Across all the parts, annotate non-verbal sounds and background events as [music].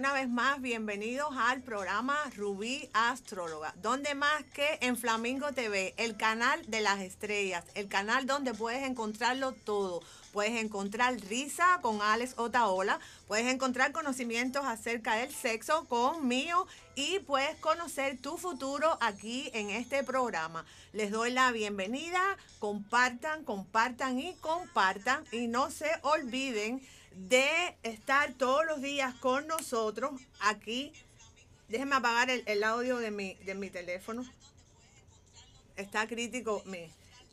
una vez más, bienvenidos al programa Rubí Astróloga, donde más que en Flamingo TV, el canal de las estrellas, el canal donde puedes encontrarlo todo. Puedes encontrar risa con Alex Otaola, puedes encontrar conocimientos acerca del sexo con Mío y puedes conocer tu futuro aquí en este programa. Les doy la bienvenida, compartan, compartan y compartan y no se olviden de estar todos los días con nosotros aquí. Déjenme apagar el, audio de mi, de mi teléfono. Está crítico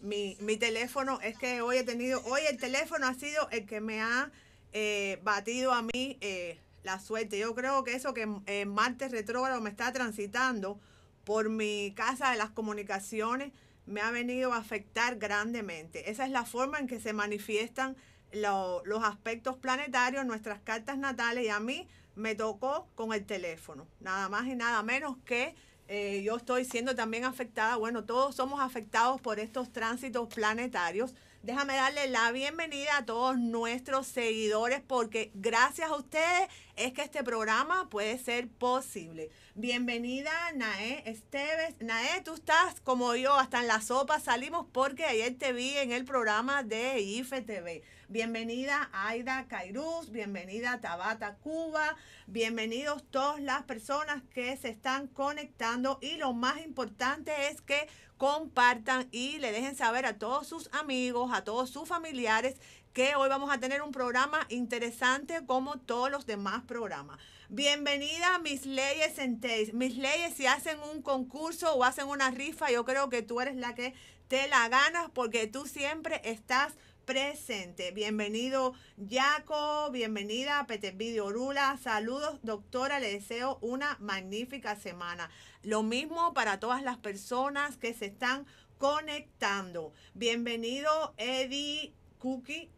mi, teléfono. Es que hoy he tenido, hoy el teléfono ha sido el que me ha eh, batido a mí eh, la suerte. Yo creo que eso que en eh, martes retrógrado me está transitando por mi casa de las comunicaciones me ha venido a afectar grandemente. Esa es la forma en que se manifiestan los aspectos planetarios, nuestras cartas natales y a mí me tocó con el teléfono, nada más y nada menos que eh, yo estoy siendo también afectada, bueno, todos somos afectados por estos tránsitos planetarios. Déjame darle la bienvenida a todos nuestros seguidores porque gracias a ustedes es que este programa puede ser posible. Bienvenida, Nae Esteves. Nae, tú estás como yo, hasta en la sopa salimos porque ayer te vi en el programa de IFE TV. Bienvenida Aida Cairuz, bienvenida Tabata Cuba, bienvenidos todas las personas que se están conectando y lo más importante es que compartan y le dejen saber a todos sus amigos, a todos sus familiares que hoy vamos a tener un programa interesante como todos los demás programas. Bienvenida a Mis Leyes en Mis Leyes, si hacen un concurso o hacen una rifa, yo creo que tú eres la que te la ganas porque tú siempre estás presente. Bienvenido Jaco, bienvenida Petervidio Orula. Saludos, doctora, le deseo una magnífica semana. Lo mismo para todas las personas que se están conectando. Bienvenido Eddie Cookie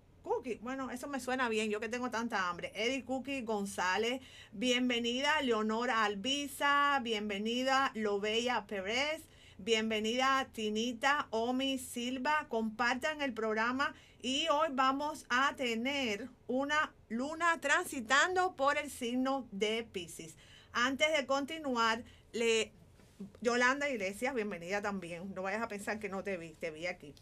bueno, eso me suena bien, yo que tengo tanta hambre. Eddie Cookie González, bienvenida Leonora Albiza, bienvenida Lobeya Pérez, bienvenida Tinita Omi Silva. Compartan el programa y hoy vamos a tener una luna transitando por el signo de Pisces. Antes de continuar, le Yolanda Iglesias, bienvenida también. No vayas a pensar que no te vi, te vi aquí.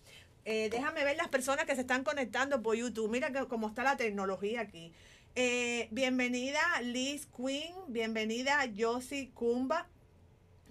Eh, déjame ver las personas que se están conectando por YouTube. Mira cómo está la tecnología aquí. Eh, bienvenida Liz Queen, bienvenida Josie Kumba,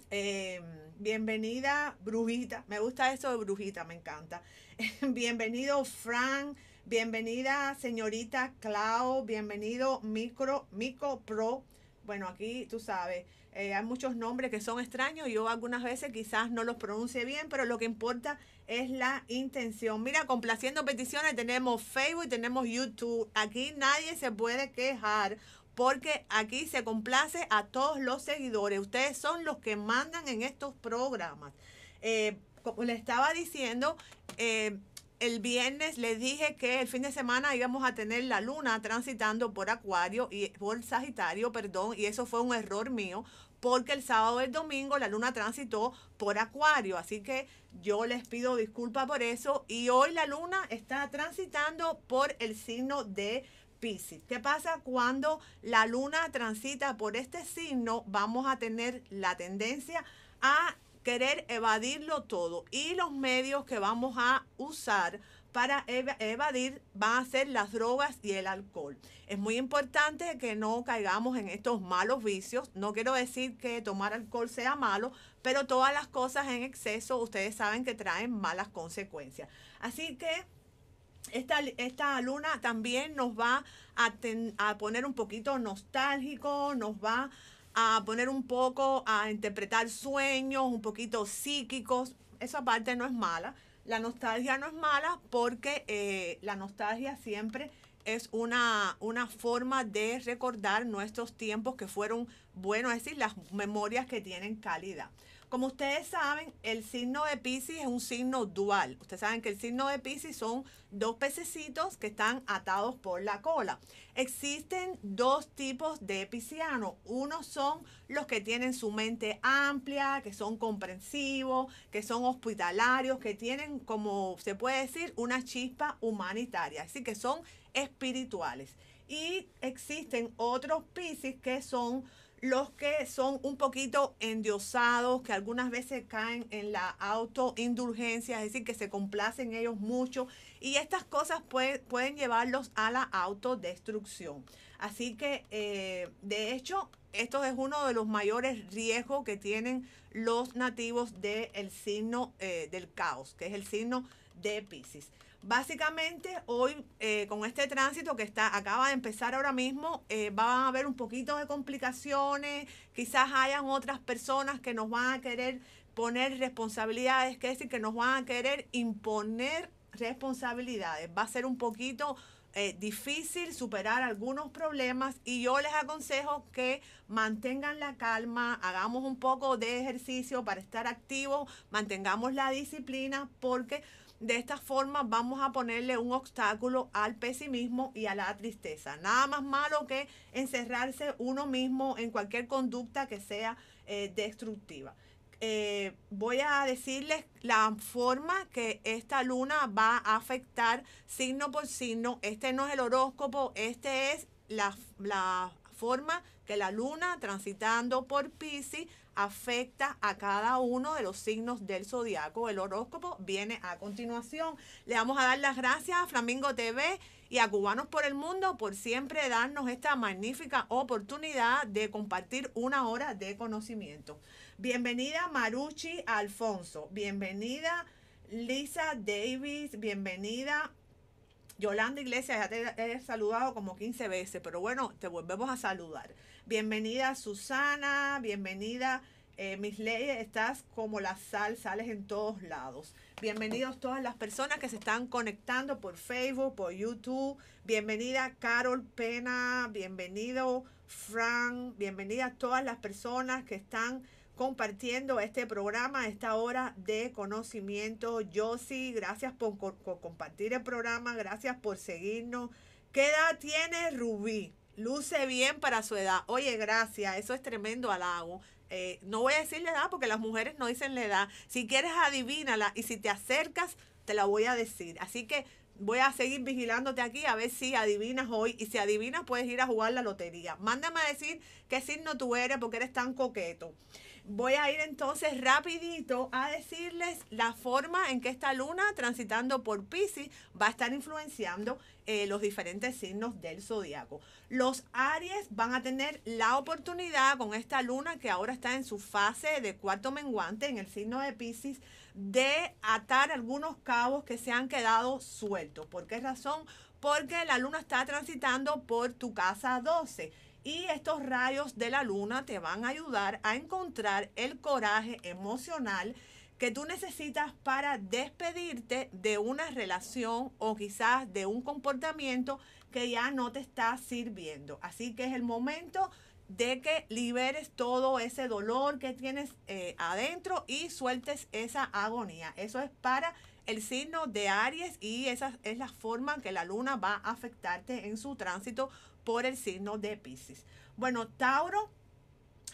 eh, bienvenida Brujita, me gusta eso de Brujita, me encanta. [laughs] bienvenido Frank, bienvenida señorita Clau, bienvenido Micro, Mico Pro. Bueno, aquí tú sabes, hay muchos nombres que son extraños, yo algunas veces quizás no los pronuncie bien, pero lo que importa es la intención. Mira, complaciendo peticiones, tenemos Facebook, tenemos YouTube. Aquí nadie se puede quejar porque aquí se complace a todos los seguidores. Ustedes son los que mandan en estos programas. Eh, como le estaba diciendo, eh, el viernes les dije que el fin de semana íbamos a tener la luna transitando por Acuario y por Sagitario, perdón, y eso fue un error mío porque el sábado y el domingo la luna transitó por Acuario. Así que yo les pido disculpas por eso. Y hoy la luna está transitando por el signo de Pisces. ¿Qué pasa cuando la luna transita por este signo? Vamos a tener la tendencia a querer evadirlo todo y los medios que vamos a usar para evadir van a ser las drogas y el alcohol. Es muy importante que no caigamos en estos malos vicios. No quiero decir que tomar alcohol sea malo, pero todas las cosas en exceso ustedes saben que traen malas consecuencias. Así que esta, luna también nos va a, a, poner un poquito nostálgico, nos va a poner un poco a interpretar sueños, un poquito psíquicos. Esa parte no es mala. La nostalgia no es mala porque eh, la nostalgia siempre es una, una forma de recordar nuestros tiempos que fueron buenos, es decir, las memorias que tienen calidad. Como ustedes saben, el signo de Pisces es un signo dual. Ustedes saben que el signo de Pisces son dos pececitos que están atados por la cola. Existen dos tipos de piscianos. Unos son los que tienen su mente amplia, que son comprensivos, que son hospitalarios, que tienen, como se puede decir, una chispa humanitaria. Así que son espirituales. Y existen otros piscis que son los que son un poquito endiosados, que algunas veces caen en la autoindulgencia, es decir, que se complacen ellos mucho y estas cosas pueden llevarlos a la autodestrucción. Así que, eh, de hecho, esto es uno de los mayores riesgos que tienen los nativos del signo eh, del caos, que es el signo de Pisces. Básicamente, hoy eh, con este tránsito que está acaba de empezar ahora mismo, eh, va van a haber un poquito de complicaciones, quizás hayan otras personas que nos van a querer poner responsabilidades, que es decir, que nos van a querer imponer responsabilidades. Va a ser un poquito eh, difícil superar algunos problemas y yo les aconsejo que mantengan la calma, hagamos un poco de ejercicio para estar activos, mantengamos la disciplina porque de esta forma vamos a ponerle un obstáculo al pesimismo y a la tristeza. Nada más malo que encerrarse uno mismo en cualquier conducta que sea eh, destructiva. Eh, voy a decirles la forma que esta luna va a afectar signo por signo. Este no es el horóscopo, este es la, la forma que la luna transitando por Pisces afecta a cada uno de los signos del zodiaco. El horóscopo viene a continuación. Le vamos a dar las gracias a Flamingo TV y a Cubanos por el Mundo por siempre darnos esta magnífica oportunidad de compartir una hora de conocimiento. Bienvenida Maruchi Alfonso, bienvenida Lisa Davis, bienvenida Yolanda Iglesias, ya te he saludado como 15 veces, pero bueno, te volvemos a saludar. Bienvenida Susana, bienvenida eh, Mis Leyes, estás como la sal, sales en todos lados. Bienvenidos todas las personas que se están conectando por Facebook, por YouTube. Bienvenida Carol Pena, bienvenido Fran, bienvenida todas las personas que están compartiendo este programa, esta hora de conocimiento. Josie, gracias por, por, compartir el programa, gracias por seguirnos. ¿Qué edad tiene Rubí? luce bien para su edad. Oye, gracias, eso es tremendo halago. Eh, no voy a decirle edad porque las mujeres no dicen la edad. Si quieres, adivínala y si te acercas, te la voy a decir. Así que voy a seguir vigilándote aquí a ver si adivinas hoy y si adivinas puedes ir a jugar la lotería. Mándame a decir qué signo tú eres porque eres tan coqueto voy a ir entonces rapidito a decirles la forma en que esta luna transitando por Pisces va a estar influenciando eh, los diferentes signos del zodiaco. Los Aries van a tener la oportunidad con esta luna que ahora está en su fase de cuarto menguante en el signo de Pisces de atar algunos cabos que se han quedado sueltos. ¿Por qué razón? Porque la luna está transitando por tu casa 12 y estos rayos de la luna te van a ayudar a encontrar el coraje emocional que tú necesitas para despedirte de una relación o quizás de un comportamiento que ya no te está sirviendo. Así que es el momento de que liberes todo ese dolor que tienes eh, adentro y sueltes esa agonía. Eso es para el signo de Aries y esa es la forma en que la luna va a afectarte en su tránsito por el signo de Pisces. Bueno, Tauro,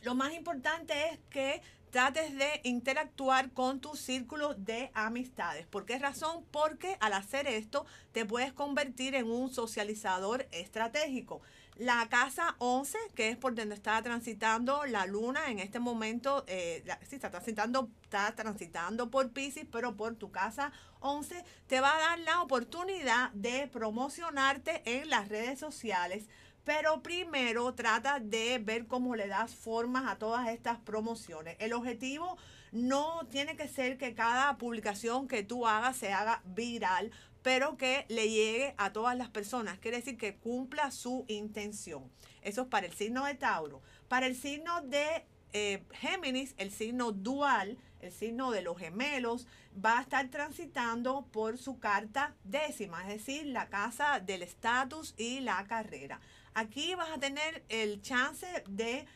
lo más importante es que trates de interactuar con tu círculo de amistades. ¿Por qué razón? Porque al hacer esto te puedes convertir en un socializador estratégico. La casa 11, que es por donde está transitando la luna en este momento, Si eh, sí, está transitando, está transitando por Pisces, pero por tu casa 11, te va a dar la oportunidad de promocionarte en las redes sociales pero primero trata de ver cómo le das formas a todas estas promociones. El objetivo no tiene que ser que cada publicación que tú hagas se haga viral, pero que le llegue a todas las personas. Quiere decir que cumpla su intención. Eso es para el signo de Tauro. Para el signo de eh, Géminis, el signo dual, el signo de los gemelos, va a estar transitando por su carta décima, es decir, la casa del estatus y la carrera. Aquí vas a tener el chance de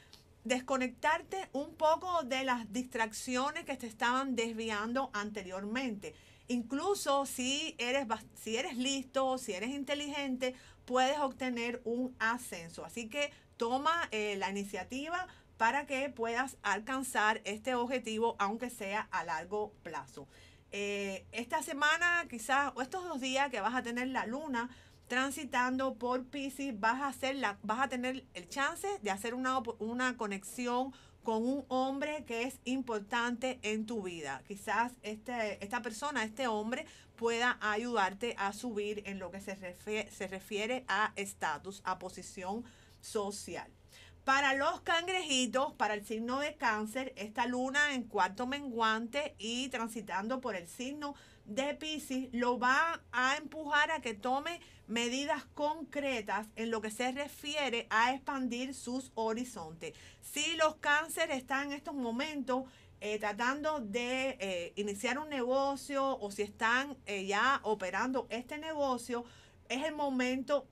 desconectarte un poco de las distracciones que te estaban desviando anteriormente. Incluso si eres, si eres listo, si eres inteligente, puedes obtener un ascenso. Así que toma eh, la iniciativa para que puedas alcanzar este objetivo, aunque sea a largo plazo. Eh, esta semana, quizás, o estos dos días que vas a tener la luna, transitando por Pisces, vas a, hacer la, vas a tener el chance de hacer una, conexión con un hombre que es importante en tu vida. Quizás este, esta persona, este hombre, pueda ayudarte a subir en lo que se se refiere a estatus, a posición social. Para los cangrejitos, para el signo de cáncer, esta luna en cuarto menguante y transitando por el signo de Pisces lo va a empujar a que tome medidas concretas en lo que se refiere a expandir sus horizontes. Si los cánceres están en estos momentos eh, tratando de eh, iniciar un negocio o si están eh, ya operando este negocio, es el momento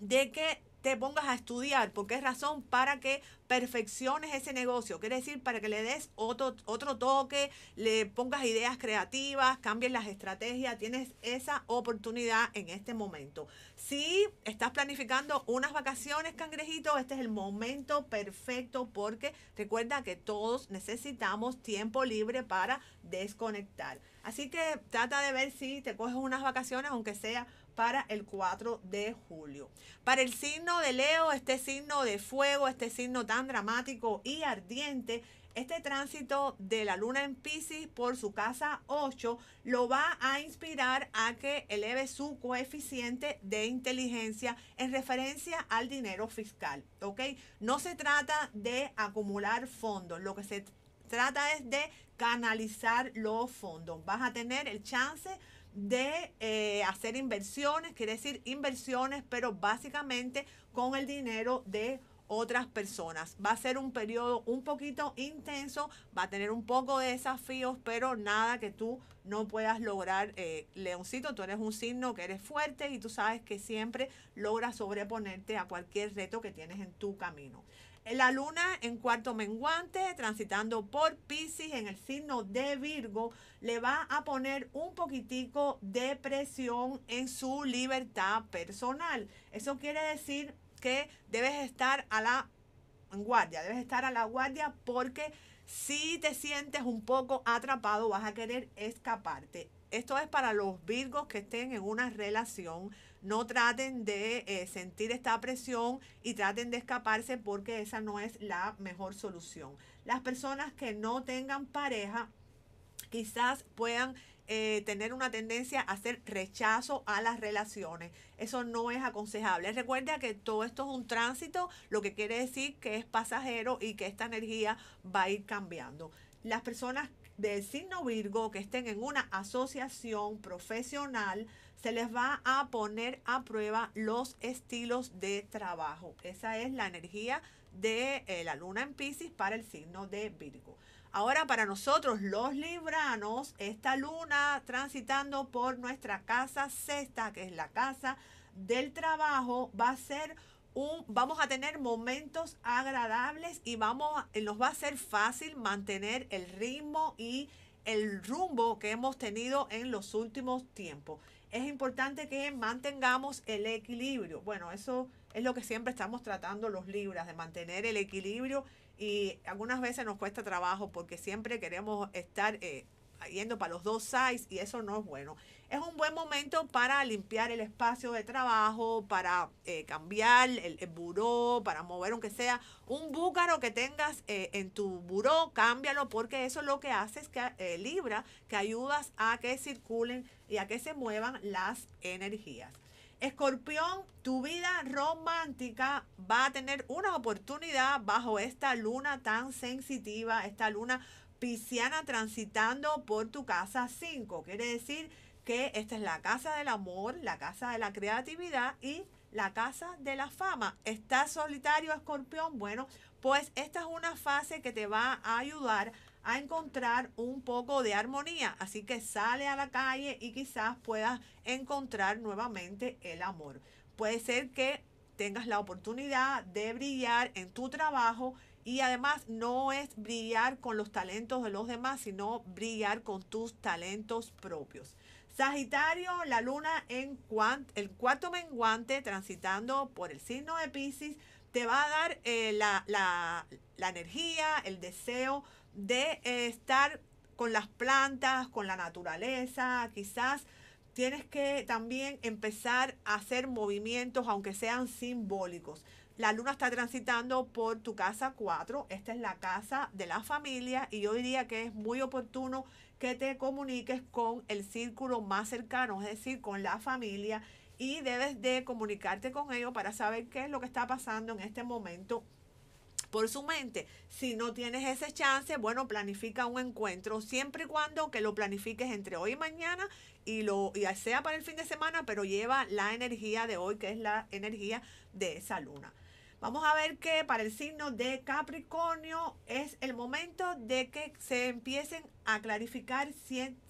de que te pongas a estudiar. porque es razón? Para que perfecciones ese negocio. Quiere decir, para que le des otro, otro toque, le pongas ideas creativas, cambies las estrategias. Tienes esa oportunidad en este momento. Si estás planificando unas vacaciones, cangrejito, este es el momento perfecto porque recuerda que todos necesitamos tiempo libre para desconectar. Así que trata de ver si te coges unas vacaciones, aunque sea para el 4 de julio. Para el signo de Leo, este signo de fuego, este signo tan dramático y ardiente, este tránsito de la luna en Pisces por su casa 8 lo va a inspirar a que eleve su coeficiente de inteligencia en referencia al dinero fiscal, ¿ok? No se trata de acumular fondos, lo que se trata es de canalizar los fondos. Vas a tener el chance de eh, hacer inversiones, quiere decir inversiones, pero básicamente con el dinero de otras personas. Va a ser un periodo un poquito intenso, va a tener un poco de desafíos, pero nada que tú no puedas lograr. Eh, Leoncito, tú eres un signo que eres fuerte y tú sabes que siempre logras sobreponerte a cualquier reto que tienes en tu camino. La luna en cuarto menguante, transitando por Pisces en el signo de Virgo, le va a poner un poquitico de presión en su libertad personal. Eso quiere decir que debes estar a la guardia, debes estar a la guardia porque si te sientes un poco atrapado vas a querer escaparte. Esto es para los Virgos que estén en una relación no traten de eh, sentir esta presión y traten de escaparse porque esa no es la mejor solución. Las personas que no tengan pareja quizás puedan eh, tener una tendencia a hacer rechazo a las relaciones. Eso no es aconsejable. Recuerda que todo esto es un tránsito, lo que quiere decir que es pasajero y que esta energía va a ir cambiando. Las personas del signo Virgo que estén en una asociación profesional se les va a poner a prueba los estilos de trabajo. Esa es la energía de eh, la luna en Pisces para el signo de Virgo. Ahora para nosotros los libranos, esta luna transitando por nuestra casa sexta, que es la casa del trabajo, va a ser un, vamos a tener momentos agradables y vamos, nos va a ser fácil mantener el ritmo y el rumbo que hemos tenido en los últimos tiempos es importante que mantengamos el equilibrio. Bueno, eso es lo que siempre estamos tratando los libras, de mantener el equilibrio y algunas veces nos cuesta trabajo porque siempre queremos estar eh, yendo para los dos sides y eso no es bueno es un buen momento para limpiar el espacio de trabajo, para eh, cambiar el, buró, para mover aunque sea un búcaro que tengas eh, en tu buró, cámbialo porque eso lo que hace es que eh, libra, que ayudas a que circulen y a que se muevan las energías. Escorpión, tu vida romántica va a tener una oportunidad bajo esta luna tan sensitiva, esta luna pisciana transitando por tu casa 5. Quiere decir que esta es la casa del amor, la casa de la creatividad y la casa de la fama. ¿Estás solitario, escorpión? Bueno, pues esta es una fase que te va a ayudar a encontrar un poco de armonía. Así que sale a la calle y quizás puedas encontrar nuevamente el amor. Puede ser que tengas la oportunidad de brillar en tu trabajo y además no es brillar con los talentos de los demás, sino brillar con tus talentos propios. Sagitario, la luna en el cuarto menguante transitando por el signo de Pisces, te va a dar eh, la, energía, el deseo de eh, estar con las plantas, con la naturaleza, quizás tienes que también empezar a hacer movimientos, aunque sean simbólicos. La luna está transitando por tu casa 4, esta es la casa de la familia y yo diría que es muy oportuno que te comuniques con el círculo más cercano, es decir, con la familia, y debes de comunicarte con ellos para saber qué es lo que está pasando en este momento por su mente. Si no tienes ese chance, bueno, planifica un encuentro siempre y cuando que lo planifiques entre hoy y mañana y lo y sea para el fin de semana, pero lleva la energía de hoy, que es la energía de esa luna. Vamos a ver que para el signo de Capricornio es el momento de que se empiecen a clarificar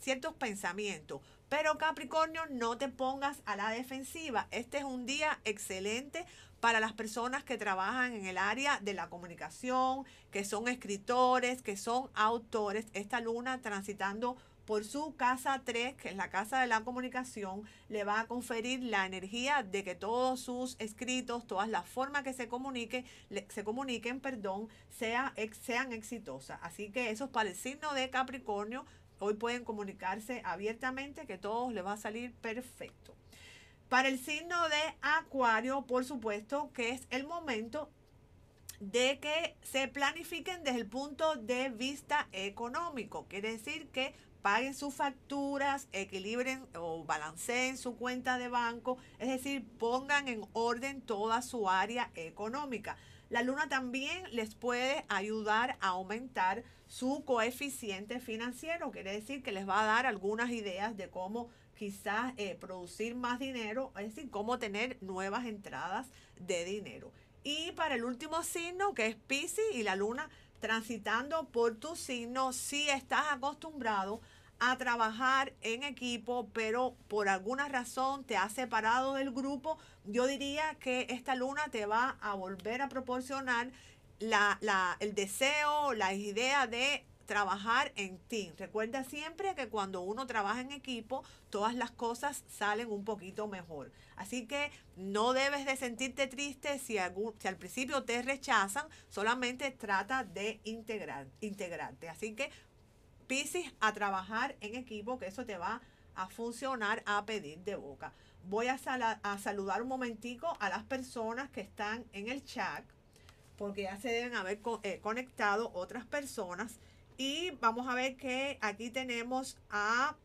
ciertos pensamientos. Pero Capricornio, no te pongas a la defensiva. Este es un día excelente para las personas que trabajan en el área de la comunicación, que son escritores, que son autores. Esta luna transitando por su casa 3, que es la casa de la comunicación, le va a conferir la energía de que todos sus escritos, todas las formas que se, comunique, se comuniquen, perdón, sea, sean exitosas. Así que eso es para el signo de Capricornio. Hoy pueden comunicarse abiertamente que todo les va a salir perfecto. Para el signo de Acuario, por supuesto, que es el momento de que se planifiquen desde el punto de vista económico. Quiere decir que paguen sus facturas, equilibren o balanceen su cuenta de banco, es decir, pongan en orden toda su área económica. La luna también les puede ayudar a aumentar su coeficiente financiero, quiere decir que les va a dar algunas ideas de cómo quizás eh, producir más dinero, es decir, cómo tener nuevas entradas de dinero. Y para el último signo, que es Piscis y la luna transitando por tu signo, si estás acostumbrado a trabajar en equipo, pero por alguna razón te has separado del grupo, yo diría que esta luna te va a volver a proporcionar el deseo, la idea de trabajar en team. Recuerda siempre que cuando uno trabaja en equipo, todas las cosas salen un poquito mejor. Así que no debes de sentirte triste si, algún, si al principio te rechazan, solamente trata de integrar, integrarte. Así que Pisces a trabajar en equipo, que eso te va a funcionar a pedir de boca. Voy a, a saludar un momentico a las personas que están en el chat porque ya se deben haber eh, conectado otras personas. Y vamos a ver que aquí tenemos a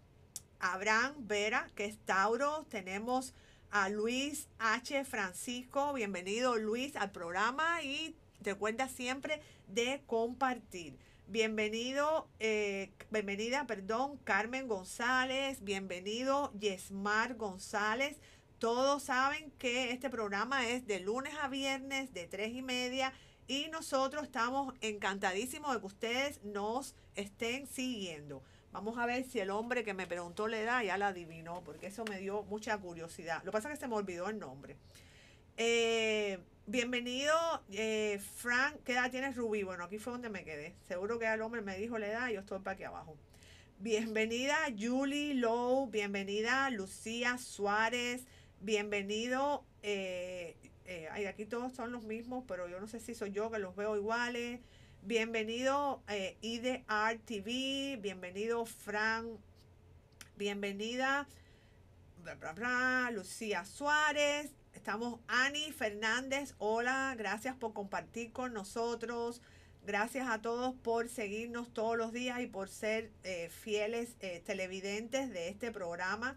Abraham Vera, que es Tauro. Tenemos a Luis H. Francisco. Bienvenido Luis al programa y te cuenta siempre de compartir. Bienvenido, eh, bienvenida, perdón, Carmen González. Bienvenido Yesmar González. Todos saben que este programa es de lunes a viernes de tres y media y nosotros estamos encantadísimos de que ustedes nos estén siguiendo. Vamos a ver si el hombre que me preguntó la edad ya la adivinó, porque eso me dio mucha curiosidad. Lo que pasa es que se me olvidó el nombre. Eh, bienvenido, eh, Frank. ¿Qué edad tienes, Rubí? Bueno, aquí fue donde me quedé. Seguro que el hombre me dijo la edad y yo estoy para aquí abajo. Bienvenida, Julie Lowe. Bienvenida, Lucía Suárez. Bienvenido, eh, eh, aquí todos son los mismos, pero yo no sé si soy yo que los veo iguales. Bienvenido eh, IDR TV, bienvenido Fran, bienvenida Lucía Suárez, estamos Ani Fernández, hola, gracias por compartir con nosotros, gracias a todos por seguirnos todos los días y por ser eh, fieles eh, televidentes de este programa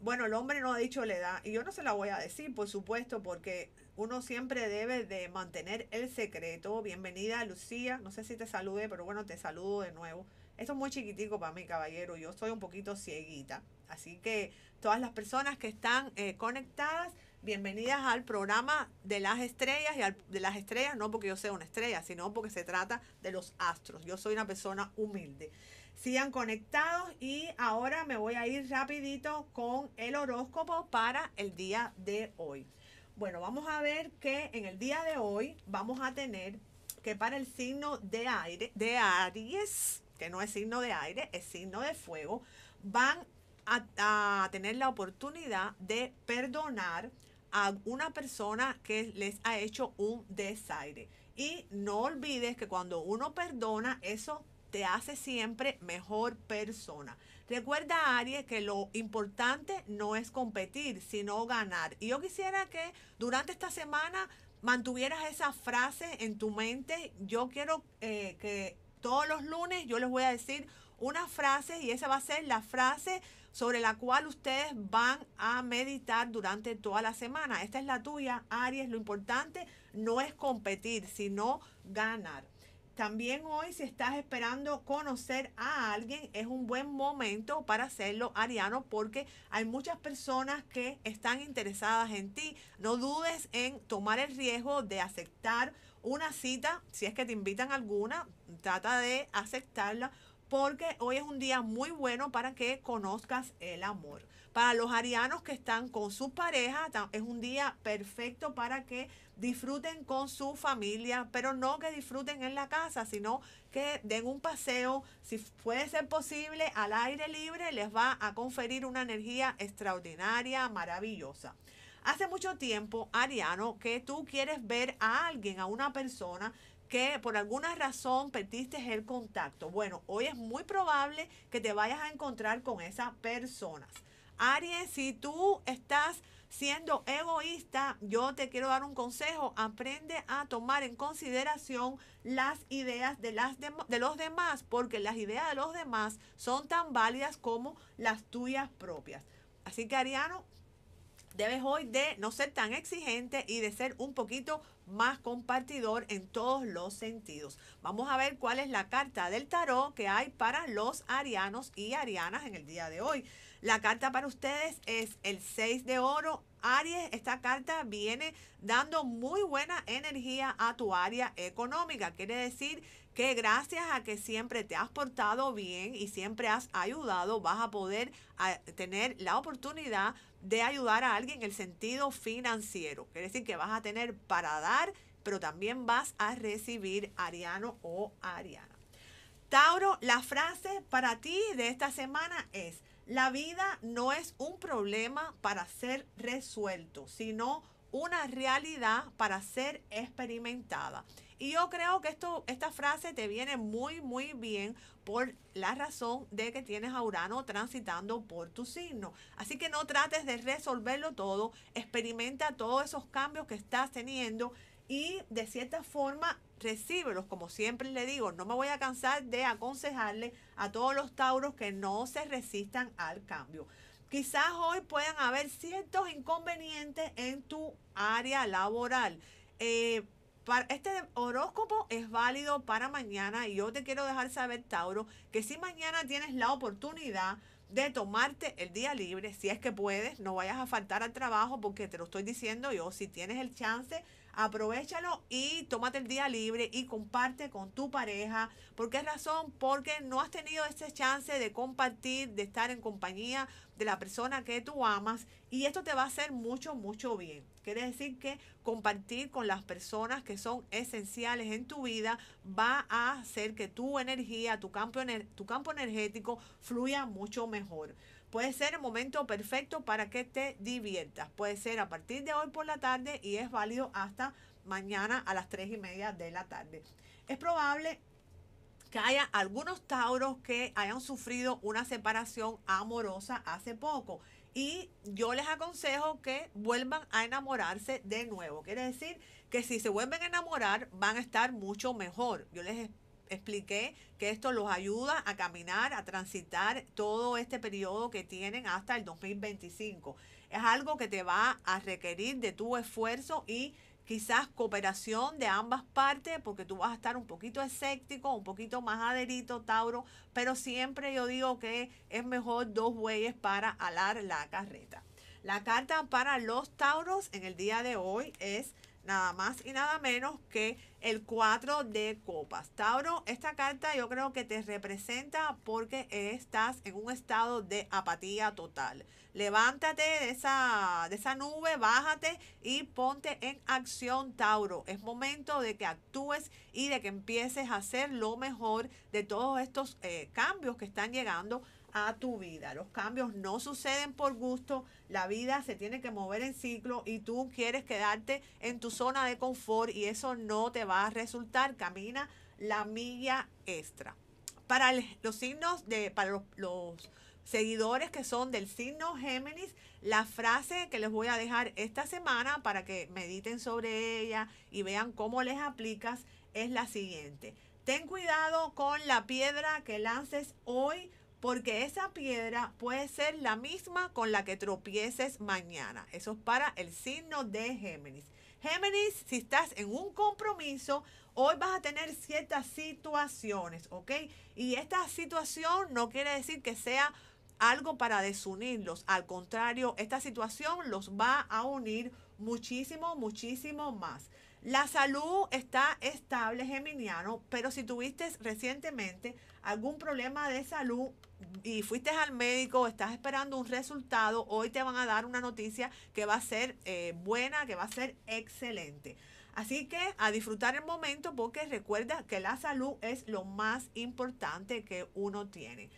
bueno, el hombre no ha dicho la edad y yo no se la voy a decir, por supuesto, porque uno siempre debe de mantener el secreto. Bienvenida, Lucía. No sé si te salude, pero bueno, te saludo de nuevo. Esto es muy chiquitico para mí, caballero. Yo soy un poquito cieguita. Así que todas las personas que están eh, conectadas, bienvenidas al programa de las estrellas y al, de las estrellas, no porque yo sea una estrella, sino porque se trata de los astros. Yo soy una persona humilde. Sigan conectados y ahora me voy a ir rapidito con el horóscopo para el día de hoy. Bueno, vamos a ver que en el día de hoy vamos a tener que para el signo de, aire, de Aries, que no es signo de aire, es signo de fuego, van a, tener la oportunidad de perdonar a una persona que les ha hecho un desaire. Y no olvides que cuando uno perdona, eso te hace siempre mejor persona. Recuerda, Aries, que lo importante no es competir, sino ganar. Y yo quisiera que durante esta semana mantuvieras esa frase en tu mente. Yo quiero eh, que todos los lunes yo les voy a decir una frase y esa va a ser la frase sobre la cual ustedes van a meditar durante toda la semana. Esta es la tuya, Aries. Lo importante no es competir, sino ganar. También hoy, si estás esperando conocer a alguien, es un buen momento para hacerlo, Ariano, porque hay muchas personas que están interesadas en ti. No dudes en tomar el riesgo de aceptar una cita. Si es que te invitan alguna, trata de aceptarla, porque hoy es un día muy bueno para que conozcas el amor. Para los arianos que están con sus parejas, es un día perfecto para que disfruten con su familia, pero no que disfruten en la casa, sino que den un paseo, si puede ser posible, al aire libre, les va a conferir una energía extraordinaria, maravillosa. Hace mucho tiempo, Ariano, que tú quieres ver a alguien, a una persona, que por alguna razón perdiste el contacto. Bueno, hoy es muy probable que te vayas a encontrar con esas personas. Aries, si tú estás siendo egoísta, yo te quiero dar un consejo. Aprende a tomar en consideración las ideas de, las de, los demás, porque las ideas de los demás son tan válidas como las tuyas propias. Así que, Ariano, debes hoy de no ser tan exigente y de ser un poquito más compartidor en todos los sentidos. Vamos a ver cuál es la carta del tarot que hay para los arianos y arianas en el día de hoy. La carta para ustedes es el 6 de oro. Aries, esta carta viene dando muy buena energía a tu área económica. Quiere decir que gracias a que siempre te has portado bien y siempre has ayudado, vas a poder tener la oportunidad de ayudar a alguien en el sentido financiero. Quiere decir que vas a tener para dar, pero también vas a recibir ariano o ariana. Tauro, la frase para ti de esta semana es, la vida no es un problema para ser resuelto, sino una realidad para ser experimentada. Y yo creo que esto, esta frase te viene muy, muy bien por la razón de que tienes a Urano transitando por tu signo. Así que no trates de resolverlo todo, experimenta todos esos cambios que estás teniendo y de cierta forma recíbelos. Como siempre le digo, no me voy a cansar de aconsejarle a todos los tauros que no se resistan al cambio. Quizás hoy puedan haber ciertos inconvenientes en tu área laboral. Eh, este horóscopo es válido para mañana y yo te quiero dejar saber, Tauro, que si mañana tienes la oportunidad de tomarte el día libre, si es que puedes, no vayas a faltar al trabajo porque te lo estoy diciendo yo, si tienes el chance aprovechalo y tómate el día libre y comparte con tu pareja. ¿Por qué razón? Porque no has tenido ese chance de compartir, de estar en compañía de la persona que tú amas y esto te va a hacer mucho, mucho bien. Quiere decir que compartir con las personas que son esenciales en tu vida va a hacer que tu energía, tu campo, tu campo energético fluya mucho mejor. Puede ser el momento perfecto para que te diviertas. Puede ser a partir de hoy por la tarde y es válido hasta mañana a las 3 y media de la tarde. Es probable que haya algunos tauros que hayan sufrido una separación amorosa hace poco. Y yo les aconsejo que vuelvan a enamorarse de nuevo. Quiere decir que si se vuelven a enamorar van a estar mucho mejor. Yo les expliqué que esto los ayuda a caminar, a transitar todo este periodo que tienen hasta el 2025. Es algo que te va a requerir de tu esfuerzo y quizás cooperación de ambas partes, porque tú vas a estar un poquito escéptico, un poquito más aderito, Tauro, pero siempre yo digo que es mejor dos bueyes para alar la carreta. La carta para los Tauros en el día de hoy es nada más y nada menos que el 4 de copas. Tauro, esta carta yo creo que te representa porque estás en un estado de apatía total. Levántate de esa, de esa nube, bájate y ponte en acción, Tauro. Es momento de que actúes y de que empieces a hacer lo mejor de todos estos eh, cambios que están llegando a tu vida. Los cambios no suceden por gusto, la vida se tiene que mover en ciclo y tú quieres quedarte en tu zona de confort y eso no te va a resultar. Camina la milla extra. Para los signos de, para los seguidores que son del signo Géminis, la frase que les voy a dejar esta semana para que mediten sobre ella y vean cómo les aplicas es la siguiente. Ten cuidado con la piedra que lances hoy porque esa piedra puede ser la misma con la que tropieces mañana. Eso es para el signo de Géminis. Géminis, si estás en un compromiso, hoy vas a tener ciertas situaciones, ¿ok? Y esta situación no quiere decir que sea algo para desunirlos. Al contrario, esta situación los va a unir muchísimo, muchísimo más. La salud está estable, Geminiano, pero si tuviste recientemente algún problema de salud y fuiste al médico, estás esperando un resultado, hoy te van a dar una noticia que va a ser eh, buena, que va a ser excelente. Así que a disfrutar el momento porque recuerda que la salud es lo más importante que uno tiene.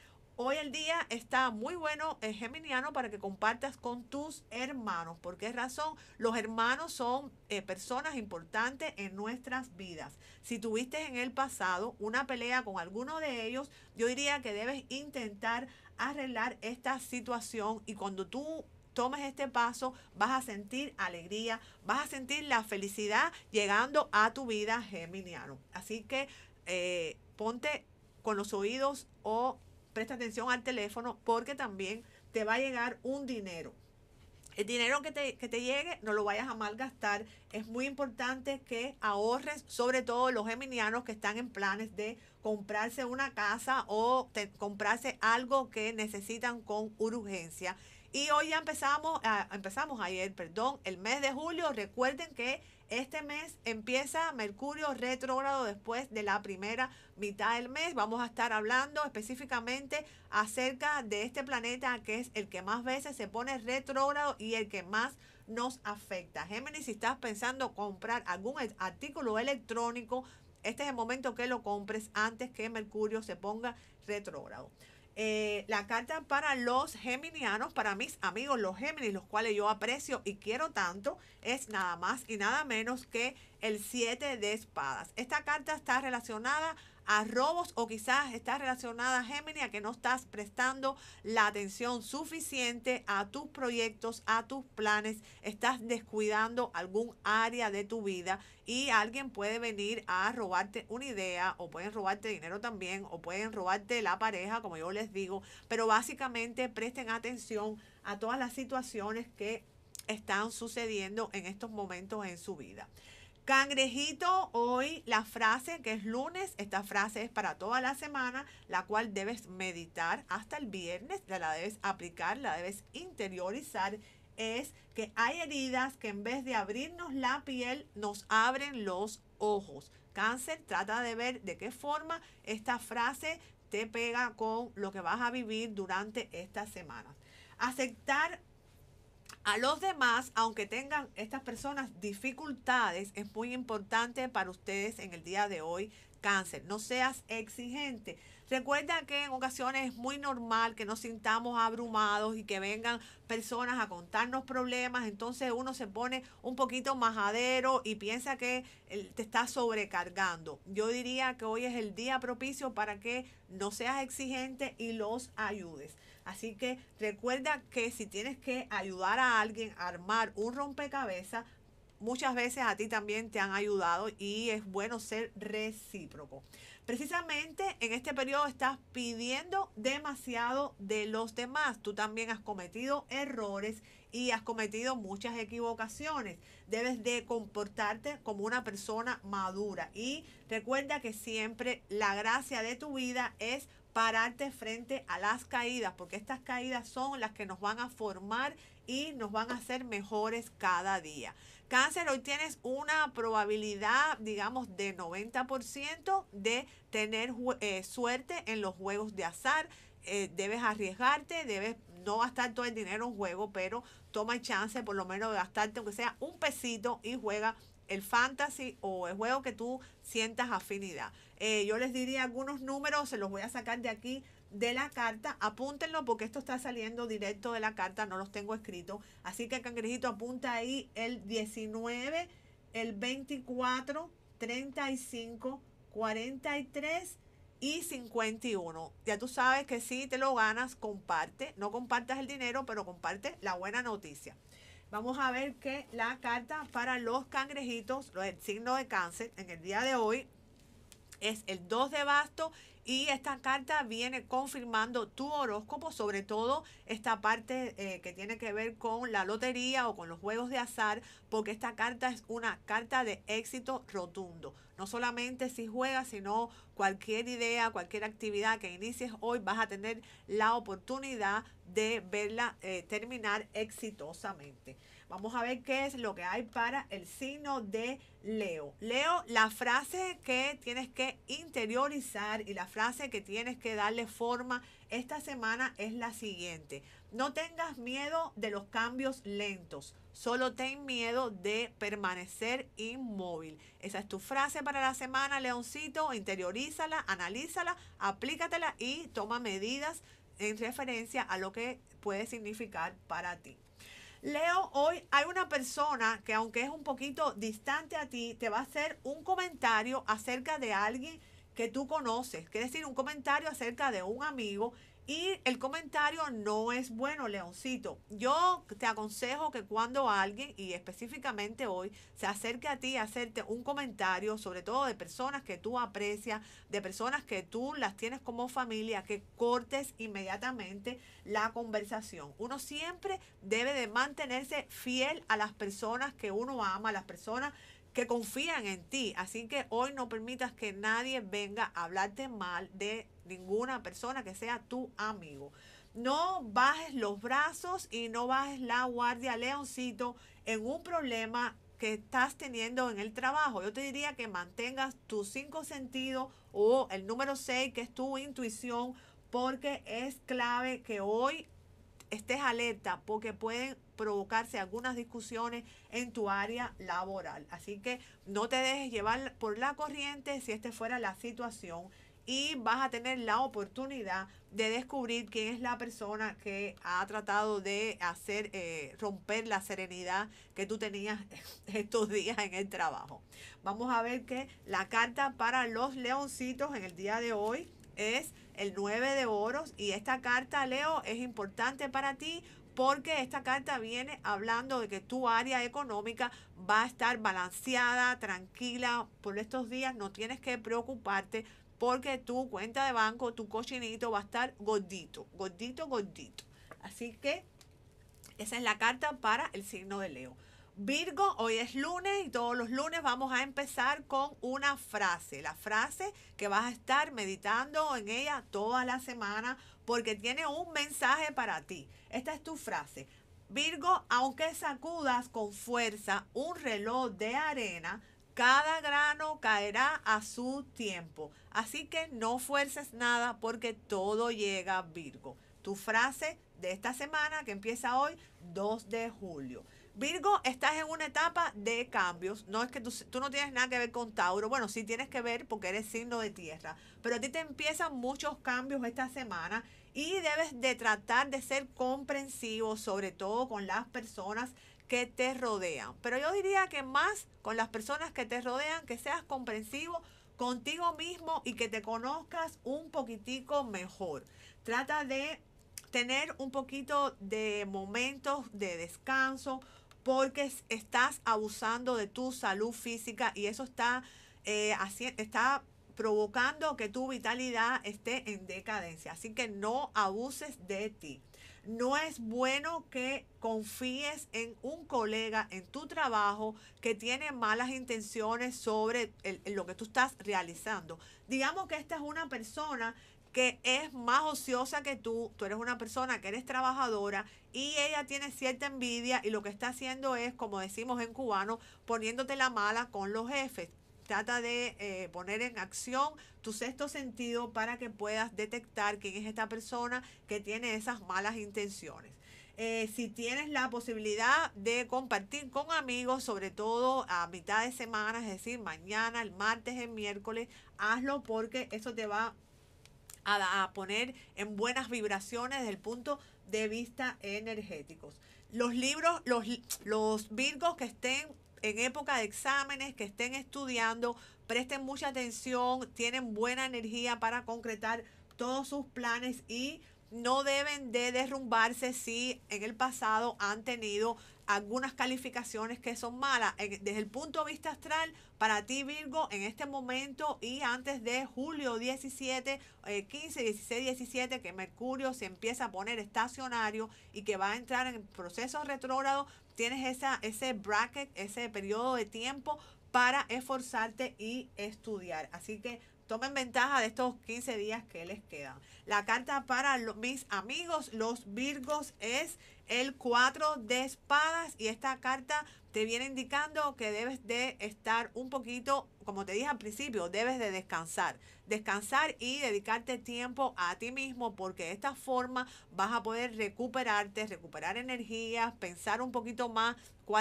Hoy el día está muy bueno, Geminiano, para que compartas con tus hermanos. ¿Por qué razón? Los hermanos son eh, personas importantes en nuestras vidas. Si tuviste en el pasado una pelea con alguno de ellos, yo diría que debes intentar arreglar esta situación y cuando tú tomes este paso, vas a sentir alegría, vas a sentir la felicidad llegando a tu vida geminiano. Así que eh, ponte con los oídos o presta atención al teléfono porque también te va a llegar un dinero. El dinero que te, llegue no lo vayas a malgastar. Es muy importante que ahorres, sobre todo los geminianos que están en planes de comprarse una casa o comprarse algo que necesitan con urgencia. Y hoy ya empezamos, empezamos ayer, perdón, el mes de julio. Recuerden que este mes empieza Mercurio retrógrado después de la primera mitad del mes. Vamos a estar hablando específicamente acerca de este planeta que es el que más veces se pone retrógrado y el que más nos afecta. Géminis, si estás pensando comprar algún e-, artículo electrónico, este es el momento que lo compres antes que Mercurio se ponga retrógrado. Eh, la carta para los geminianos, para mis amigos los Géminis, los cuales yo aprecio y quiero tanto, es nada más y nada menos que el 7 de espadas. Esta carta está relacionada a robos o quizás está relacionada, Gemini, a que no estás prestando la atención suficiente a tus proyectos, a tus planes, estás descuidando algún área de tu vida y alguien puede venir a robarte una idea o pueden robarte dinero también o pueden robarte la pareja, como yo les digo, pero básicamente presten atención a todas las situaciones que están sucediendo en estos momentos en su vida. Cangrejito, hoy la frase que es lunes, esta frase es para toda la semana, la cual debes meditar hasta el viernes, la debes aplicar, la debes interiorizar, es que hay heridas que en vez de abrirnos la piel nos abren los ojos. Cáncer, trata de ver de qué forma esta frase te pega con lo que vas a vivir durante esta semana. Aceptar a los demás, aunque tengan estas personas dificultades, es muy importante para ustedes en el día de hoy cáncer. No seas exigente. Recuerda que en ocasiones es muy normal que nos sintamos abrumados y que vengan personas a contarnos problemas. Entonces uno se pone un poquito majadero y piensa que te está sobrecargando. Yo diría que hoy es el día propicio para que no seas exigente y los ayudes. Así que recuerda que si tienes que ayudar a alguien a armar un rompecabezas, muchas veces a ti también te han ayudado y es bueno ser recíproco. Precisamente en este periodo estás pidiendo demasiado de los demás. Tú también has cometido errores y has cometido muchas equivocaciones. Debes de comportarte como una persona madura y recuerda que siempre la gracia de tu vida es pararte frente a las caídas, porque estas caídas son las que nos van a formar y nos van a hacer mejores cada día. Cáncer, hoy tienes una probabilidad, digamos, de 90% de tener eh, suerte en los juegos de azar. Eh, debes arriesgarte, debes no gastar todo el dinero en juego, pero toma chance por lo menos de gastarte, aunque sea un pesito y juega el fantasy o el juego que tú sientas afinidad. Eh, yo les diría algunos números, se los voy a sacar de aquí de la carta, apúntenlo porque esto está saliendo directo de la carta, no los tengo escritos. Así que cangrejito apunta ahí el 19, el 24, 35, 43 y 51. Ya tú sabes que si te lo ganas, comparte. No compartas el dinero, pero comparte la buena noticia. Vamos a ver que la carta para los cangrejitos, el signo de cáncer, en el día de hoy es el 2 de basto y esta carta viene confirmando tu horóscopo, sobre todo esta parte eh, que tiene que ver con la lotería o con los juegos de azar, porque esta carta es una carta de éxito rotundo. No solamente si juegas, sino cualquier idea, cualquier actividad que inicies hoy, vas a tener la oportunidad de verla eh, terminar exitosamente. Vamos a ver qué es lo que hay para el signo de Leo. Leo, la frase que tienes que interiorizar y la frase que tienes que darle forma esta semana es la siguiente. No tengas miedo de los cambios lentos, solo ten miedo de permanecer inmóvil. Esa es tu frase para la semana, Leoncito. Interiorízala, analízala, aplícatela y toma medidas en referencia a lo que puede significar para ti. Leo, hoy hay una persona que aunque es un poquito distante a ti, te va a hacer un comentario acerca de alguien que tú conoces. Quiere decir, un comentario acerca de un amigo y el comentario no es bueno, Leoncito. Yo te aconsejo que cuando alguien, y específicamente hoy, se acerque a ti a hacerte un comentario, sobre todo de personas que tú aprecias, de personas que tú las tienes como familia, que cortes inmediatamente la conversación. Uno siempre debe de mantenerse fiel a las personas que uno ama, a las personas que confían en ti. Así que hoy no permitas que nadie venga a hablarte mal de ninguna persona que sea tu amigo. No bajes los brazos y no bajes la guardia, Leoncito, en un problema que estás teniendo en el trabajo. Yo te diría que mantengas tus cinco sentidos o el número seis, que es tu intuición, porque es clave que hoy estés alerta porque pueden provocarse algunas discusiones en tu área laboral. Así que no te dejes llevar por la corriente si esta fuera la situación y vas a tener la oportunidad de descubrir quién es la persona que ha tratado de hacer eh, romper la serenidad que tú tenías [laughs] estos días en el trabajo. Vamos a ver que la carta para los leoncitos en el día de hoy es el 9 de oros y esta carta, Leo, es importante para ti porque esta carta viene hablando de que tu área económica va a estar balanceada, tranquila. Por estos días no tienes que preocuparte porque tu cuenta de banco, tu cochinito va a estar gordito, gordito, gordito. Así que esa es la carta para el signo de Leo. Virgo, hoy es lunes y todos los lunes vamos a empezar con una frase, la frase que vas a estar meditando en ella toda la semana porque tiene un mensaje para ti. Esta es tu frase. Virgo, aunque sacudas con fuerza un reloj de arena, cada grano caerá a su tiempo. Así que no fuerces nada porque todo llega Virgo. Tu frase de esta semana que empieza hoy, 2 de julio. Virgo, estás en una etapa de cambios. No es que tú, no tienes nada que ver con Tauro. Bueno, sí tienes que ver porque eres signo de tierra. Pero a ti te empiezan muchos cambios esta semana y debes de tratar de ser comprensivo, sobre todo con las personas que te rodean. Pero yo diría que más con las personas que te rodean, que seas comprensivo contigo mismo y que te conozcas un poquitico mejor. Trata de tener un poquito de momentos de descanso porque estás abusando de tu salud física y eso está, eh, está provocando que tu vitalidad esté en decadencia. Así que no abuses de ti. No es bueno que confíes en un colega en tu trabajo que tiene malas intenciones sobre lo que tú estás realizando. Digamos que esta es una persona que es más ociosa que tú, tú eres una persona que eres trabajadora y ella tiene cierta envidia y lo que está haciendo es, como decimos en cubano, poniéndote la mala con los jefes trata de eh, poner en acción tu sexto sentido para que puedas detectar quién es esta persona que tiene esas malas intenciones. Eh, si tienes la posibilidad de compartir con amigos, sobre todo a mitad de semana, es decir, mañana, el martes, el miércoles, hazlo porque eso te va a, poner en buenas vibraciones desde el punto de vista energético. Los libros, los, los virgos que estén en época de exámenes, que estén estudiando, presten mucha atención, tienen buena energía para concretar todos sus planes y no deben de derrumbarse si en el pasado han tenido algunas calificaciones que son malas. Desde el punto de vista astral, para ti Virgo, en este momento y antes de julio 17, 15, 16, 17, que Mercurio se empieza a poner estacionario y que va a entrar en proceso retrógrado, tienes esa, ese bracket, ese periodo de tiempo para esforzarte y estudiar. Así que tomen ventaja de estos 15 días que les quedan. La carta para mis amigos, los Virgos, es el 4 de espadas y esta carta te viene indicando que debes de estar un poquito, como te dije al principio, debes de descansar. Descansar y dedicarte tiempo a ti mismo porque de esta forma vas a poder recuperarte, recuperar energías, pensar un poquito más,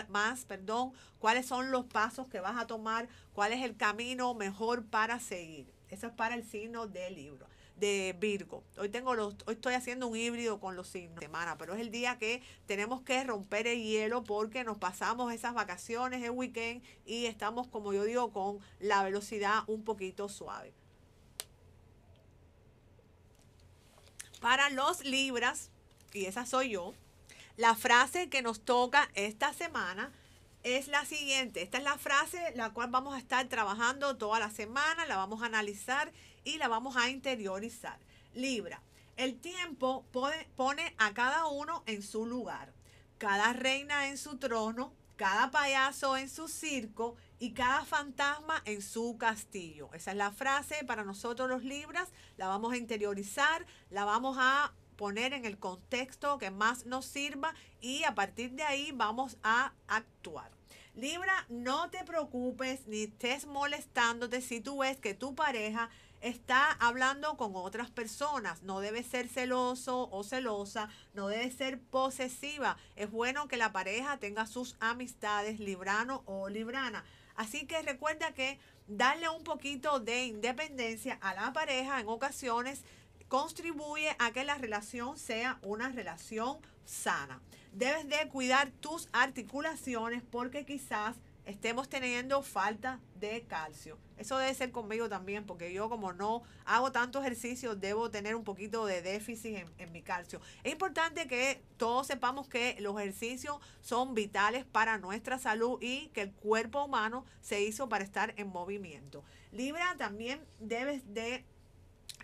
más, perdón, cuáles son los pasos que vas a tomar, cuál es el camino mejor para seguir. Eso es para el signo del libro de Virgo. Hoy tengo los, hoy estoy haciendo un híbrido con los signos de semana, pero es el día que tenemos que romper el hielo porque nos pasamos esas vacaciones, el weekend y estamos, como yo digo, con la velocidad un poquito suave. Para los libras, y esa soy yo, la frase que nos toca esta semana es la siguiente. Esta es la frase la cual vamos a estar trabajando toda la semana, la vamos a analizar y la vamos a interiorizar. Libra, el tiempo pone a cada uno en su lugar, cada reina en su trono, cada payaso en su circo y cada fantasma en su castillo. Esa es la frase para nosotros los Libras, la vamos a interiorizar, la vamos a poner en el contexto que más nos sirva y a partir de ahí vamos a actuar. Libra, no te preocupes ni estés molestándote si tú ves que tu pareja está hablando con otras personas. No debe ser celoso o celosa, no debe ser posesiva. Es bueno que la pareja tenga sus amistades, librano o librana. Así que recuerda que darle un poquito de independencia a la pareja en ocasiones contribuye a que la relación sea una relación sana. Debes de cuidar tus articulaciones porque quizás estemos teniendo falta de calcio. Eso debe ser conmigo también, porque yo como no hago tanto ejercicio, debo tener un poquito de déficit en, mi calcio. Es importante que todos sepamos que los ejercicios son vitales para nuestra salud y que el cuerpo humano se hizo para estar en movimiento. Libra, también debes de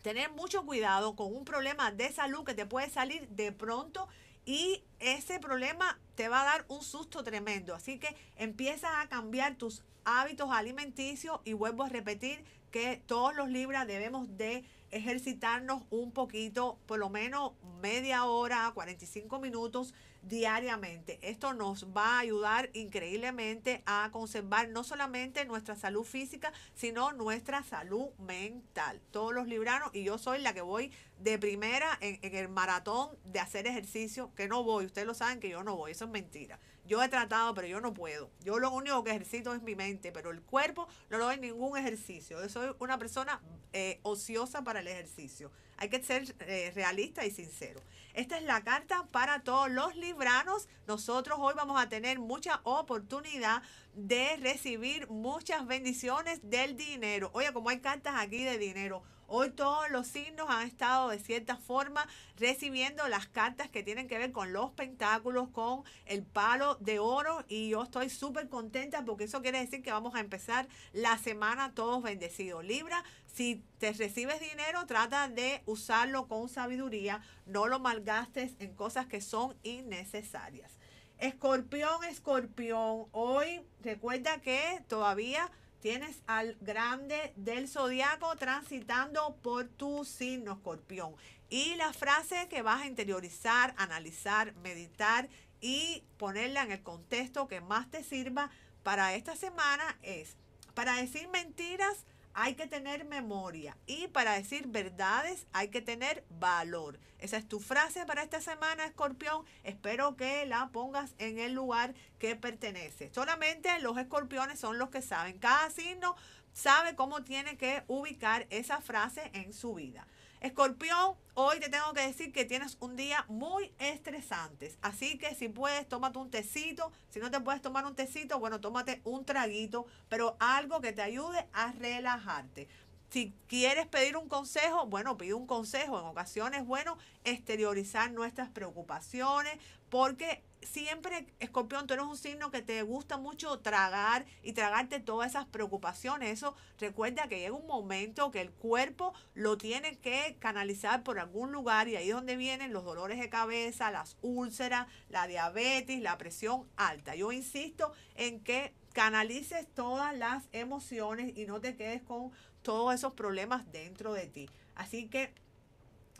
tener mucho cuidado con un problema de salud que te puede salir de pronto y ese problema te va a dar un susto tremendo. Así que empieza a cambiar tus hábitos alimenticios y vuelvo a repetir que todos los libras debemos de ejercitarnos un poquito, por lo menos media hora, 45 minutos diariamente. Esto nos va a ayudar increíblemente a conservar no solamente nuestra salud física, sino nuestra salud mental. Todos los libranos, y yo soy la que voy de primera en, el maratón de hacer ejercicio, que no voy, ustedes lo saben que yo no voy, eso es mentira. Yo he tratado, pero yo no puedo. Yo lo único que ejercito es mi mente, pero el cuerpo no lo doy ningún ejercicio. Yo soy una persona eh, ociosa para el ejercicio. Hay que ser eh, realista y sincero. Esta es la carta para todos los libranos. Nosotros hoy vamos a tener mucha oportunidad de recibir muchas bendiciones del dinero. Oye, como hay cartas aquí de dinero. Hoy todos los signos han estado de cierta forma recibiendo las cartas que tienen que ver con los pentáculos, con el palo de oro y yo estoy súper contenta porque eso quiere decir que vamos a empezar la semana todos bendecidos. Libra, si te recibes dinero, trata de usarlo con sabiduría, no lo malgastes en cosas que son innecesarias. Escorpión, escorpión, hoy recuerda que todavía tienes al grande del zodiaco transitando por tu signo escorpión. Y la frase que vas a interiorizar, analizar, meditar y ponerla en el contexto que más te sirva para esta semana es, para decir mentiras, hay que tener memoria y para decir verdades hay que tener valor. Esa es tu frase para esta semana, escorpión. Espero que la pongas en el lugar que pertenece. Solamente los escorpiones son los que saben. Cada signo sabe cómo tiene que ubicar esa frase en su vida. Escorpión, hoy te tengo que decir que tienes un día muy estresante. Así que si puedes, tómate un tecito. Si no te puedes tomar un tecito, bueno, tómate un traguito, pero algo que te ayude a relajarte. Si quieres pedir un consejo, bueno, pide un consejo. En ocasiones, bueno, exteriorizar nuestras preocupaciones porque siempre, escorpión, tú eres un signo que te gusta mucho tragar y tragarte todas esas preocupaciones. Eso recuerda que llega un momento que el cuerpo lo tiene que canalizar por algún lugar y ahí es donde vienen los dolores de cabeza, las úlceras, la diabetes, la presión alta. Yo insisto en que canalices todas las emociones y no te quedes con todos esos problemas dentro de ti. Así que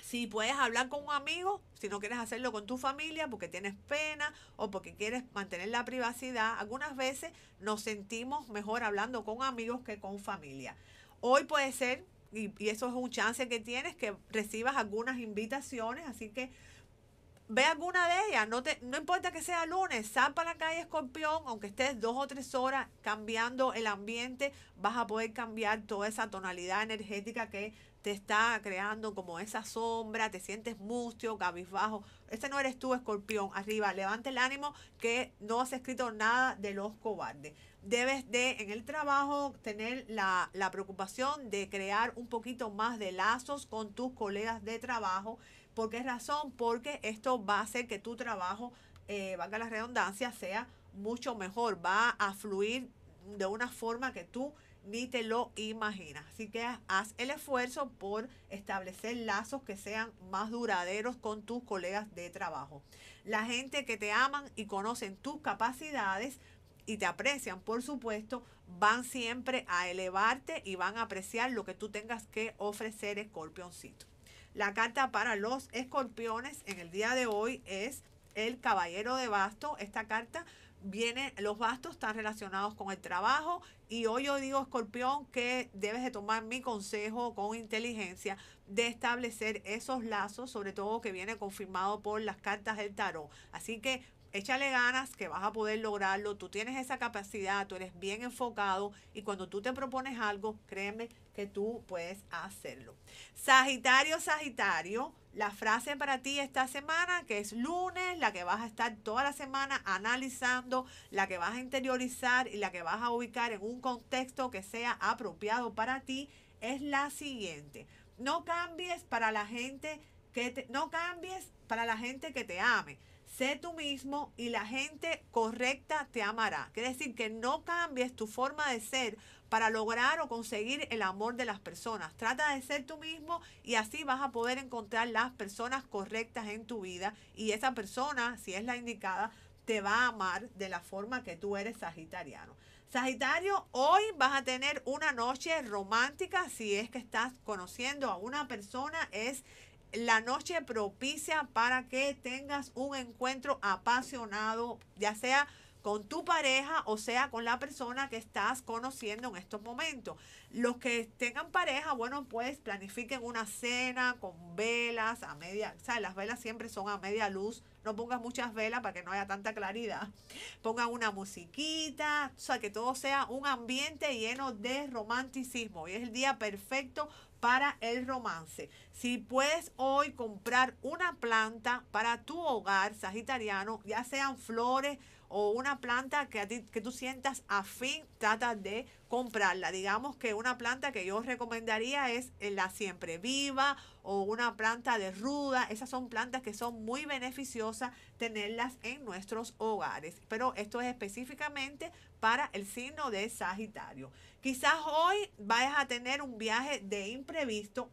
si puedes hablar con un amigo, si no quieres hacerlo con tu familia porque tienes pena o porque quieres mantener la privacidad, algunas veces nos sentimos mejor hablando con amigos que con familia. Hoy puede ser, y, eso es un chance que tienes, que recibas algunas invitaciones, así que ve alguna de ellas, no, te, no importa que sea lunes, sal para la calle Escorpión, aunque estés dos o tres horas cambiando el ambiente, vas a poder cambiar toda esa tonalidad energética que te está creando como esa sombra, te sientes mustio, cabizbajo. Ese no eres tú, escorpión. Arriba, levante el ánimo que no has escrito nada de los cobardes. Debes de, en el trabajo, tener la, preocupación de crear un poquito más de lazos con tus colegas de trabajo. ¿Por qué razón? Porque esto va a hacer que tu trabajo, eh, valga la redundancia, sea mucho mejor. Va a fluir de una forma que tú ni te lo imaginas. Así que haz el esfuerzo por establecer lazos que sean más duraderos con tus colegas de trabajo. La gente que te aman y conocen tus capacidades y te aprecian, por supuesto, van siempre a elevarte y van a apreciar lo que tú tengas que ofrecer, escorpioncito. La carta para los escorpiones en el día de hoy es el Caballero de Basto. Esta carta viene, los bastos están relacionados con el trabajo y hoy yo digo, escorpión, que debes de tomar mi consejo con inteligencia de establecer esos lazos, sobre todo que viene confirmado por las cartas del tarot. Así que échale ganas que vas a poder lograrlo, tú tienes esa capacidad, tú eres bien enfocado y cuando tú te propones algo, créeme que tú puedes hacerlo. Sagitario, Sagitario la frase para ti esta semana, que es lunes, la que vas a estar toda la semana analizando, la que vas a interiorizar y la que vas a ubicar en un contexto que sea apropiado para ti, es la siguiente. No cambies para la gente que te, no cambies para la gente que te ame sé tú mismo y la gente correcta te amará. Quiere decir que no cambies tu forma de ser para lograr o conseguir el amor de las personas. Trata de ser tú mismo y así vas a poder encontrar las personas correctas en tu vida y esa persona, si es la indicada, te va a amar de la forma que tú eres sagitariano. Sagitario, hoy vas a tener una noche romántica si es que estás conociendo a una persona, es la noche propicia para que tengas un encuentro apasionado, ya sea con tu pareja o sea con la persona que estás conociendo en estos momentos. Los que tengan pareja, bueno, pues planifiquen una cena con velas a media, o las velas siempre son a media luz, no pongas muchas velas para que no haya tanta claridad. Pongan una musiquita, o sea, que todo sea un ambiente lleno de romanticismo. y es el día perfecto para el romance. Si puedes hoy comprar una planta para tu hogar sagitariano, ya sean flores o una planta que, que tú sientas afín, trata de comprarla. Digamos que una planta que yo recomendaría es eh, la siempre viva o una planta de ruda. Esas son plantas que son muy beneficiosas tenerlas en nuestros hogares. Pero esto es específicamente para el signo de Sagitario. Quizás hoy vayas a tener un viaje de imprevisto.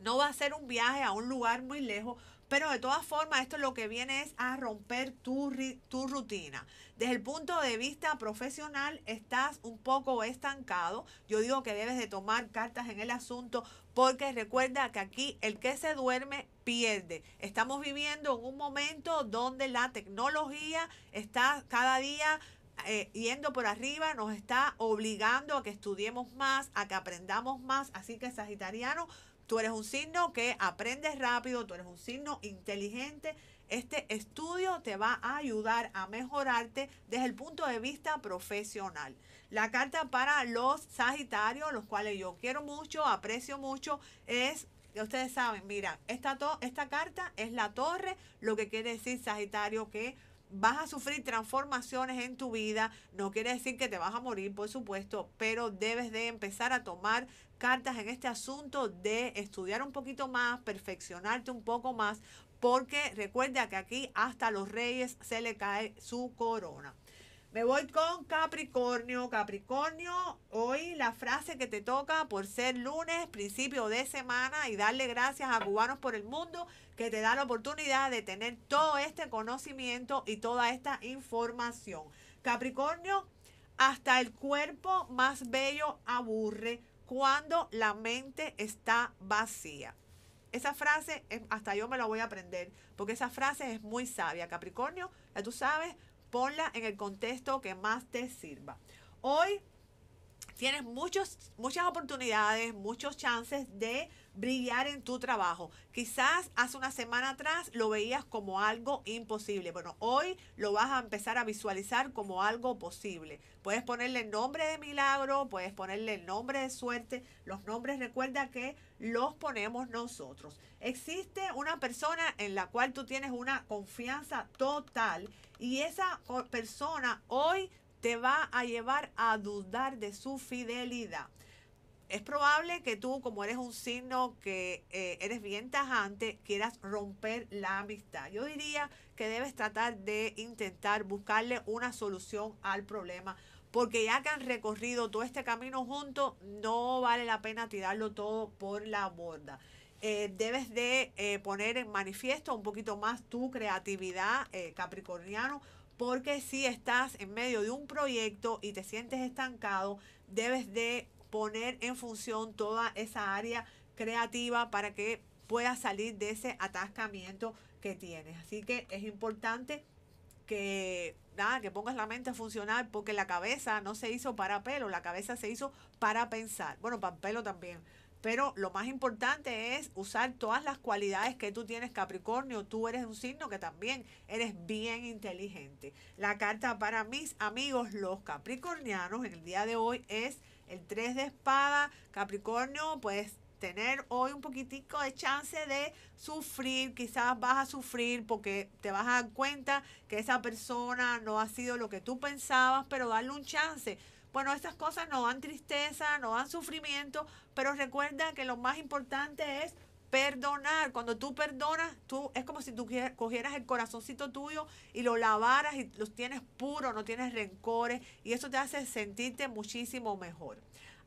No va a ser un viaje a un lugar muy lejos, pero de todas formas, esto lo que viene es a romper tu, tu, rutina. Desde el punto de vista profesional, estás un poco estancado. Yo digo que debes de tomar cartas en el asunto porque recuerda que aquí el que se duerme pierde. Estamos viviendo en un momento donde la tecnología está cada día eh, yendo por arriba, nos está obligando a que estudiemos más, a que aprendamos más. Así que Sagitariano, tú eres un signo que aprendes rápido, tú eres un signo inteligente. Este estudio te va a ayudar a mejorarte desde el punto de vista profesional. La carta para los Sagitarios, los cuales yo quiero mucho, aprecio mucho, es ustedes saben, mira, esta, to esta carta es la torre, lo que quiere decir Sagitario que vas a sufrir transformaciones en tu vida. No quiere decir que te vas a morir, por supuesto, pero debes de empezar a tomar cartas en este asunto de estudiar un poquito más, perfeccionarte un poco más, porque recuerda que aquí hasta los reyes se le cae su corona. Me voy con Capricornio. Capricornio, hoy la frase que te toca por ser lunes, principio de semana y darle gracias a Cubanos por el Mundo que te da la oportunidad de tener todo este conocimiento y toda esta información. Capricornio, hasta el cuerpo más bello aburre cuando la mente está vacía. Esa frase, hasta yo me la voy a aprender, porque esa frase es muy sabia. Capricornio, ya tú sabes, ponla en el contexto que más te sirva. Hoy tienes muchos, muchas oportunidades, muchos chances de brillar en tu trabajo. Quizás hace una semana atrás lo veías como algo imposible. Bueno, hoy lo vas a empezar a visualizar como algo posible. Puedes ponerle el nombre de milagro, puedes ponerle el nombre de suerte. Los nombres recuerda que los ponemos nosotros. Existe una persona en la cual tú tienes una confianza total y esa persona hoy te va a llevar a dudar de su fidelidad es probable que tú, como eres un signo que eh, eres bien tajante, quieras romper la amistad. Yo diría que debes tratar de intentar buscarle una solución al problema, porque ya que han recorrido todo este camino juntos, no vale la pena tirarlo todo por la borda. Eh, debes de eh, poner en manifiesto un poquito más tu creatividad capricorniano, porque si estás en medio de un proyecto y te sientes estancado, debes de poner en función toda esa área creativa para que puedas salir de ese atascamiento que tienes. Así que es importante que nada, que pongas la mente a funcionar porque la cabeza no se hizo para pelo, la cabeza se hizo para pensar. Bueno, para pelo también. Pero lo más importante es usar todas las cualidades que tú tienes, Capricornio. Tú eres un signo que también eres bien inteligente. La carta para mis amigos, los capricornianos, en el día de hoy es el 3 de espada, Capricornio, pues tener hoy un poquitico de chance de sufrir, quizás vas a sufrir porque te vas a dar cuenta que esa persona no ha sido lo que tú pensabas, pero darle un chance. Bueno, estas cosas no dan tristeza, no dan sufrimiento, pero recuerda que lo más importante es Perdonar, cuando tú perdonas, tú es como si tú cogieras el corazoncito tuyo y lo lavaras y los tienes puro, no tienes rencores y eso te hace sentirte muchísimo mejor.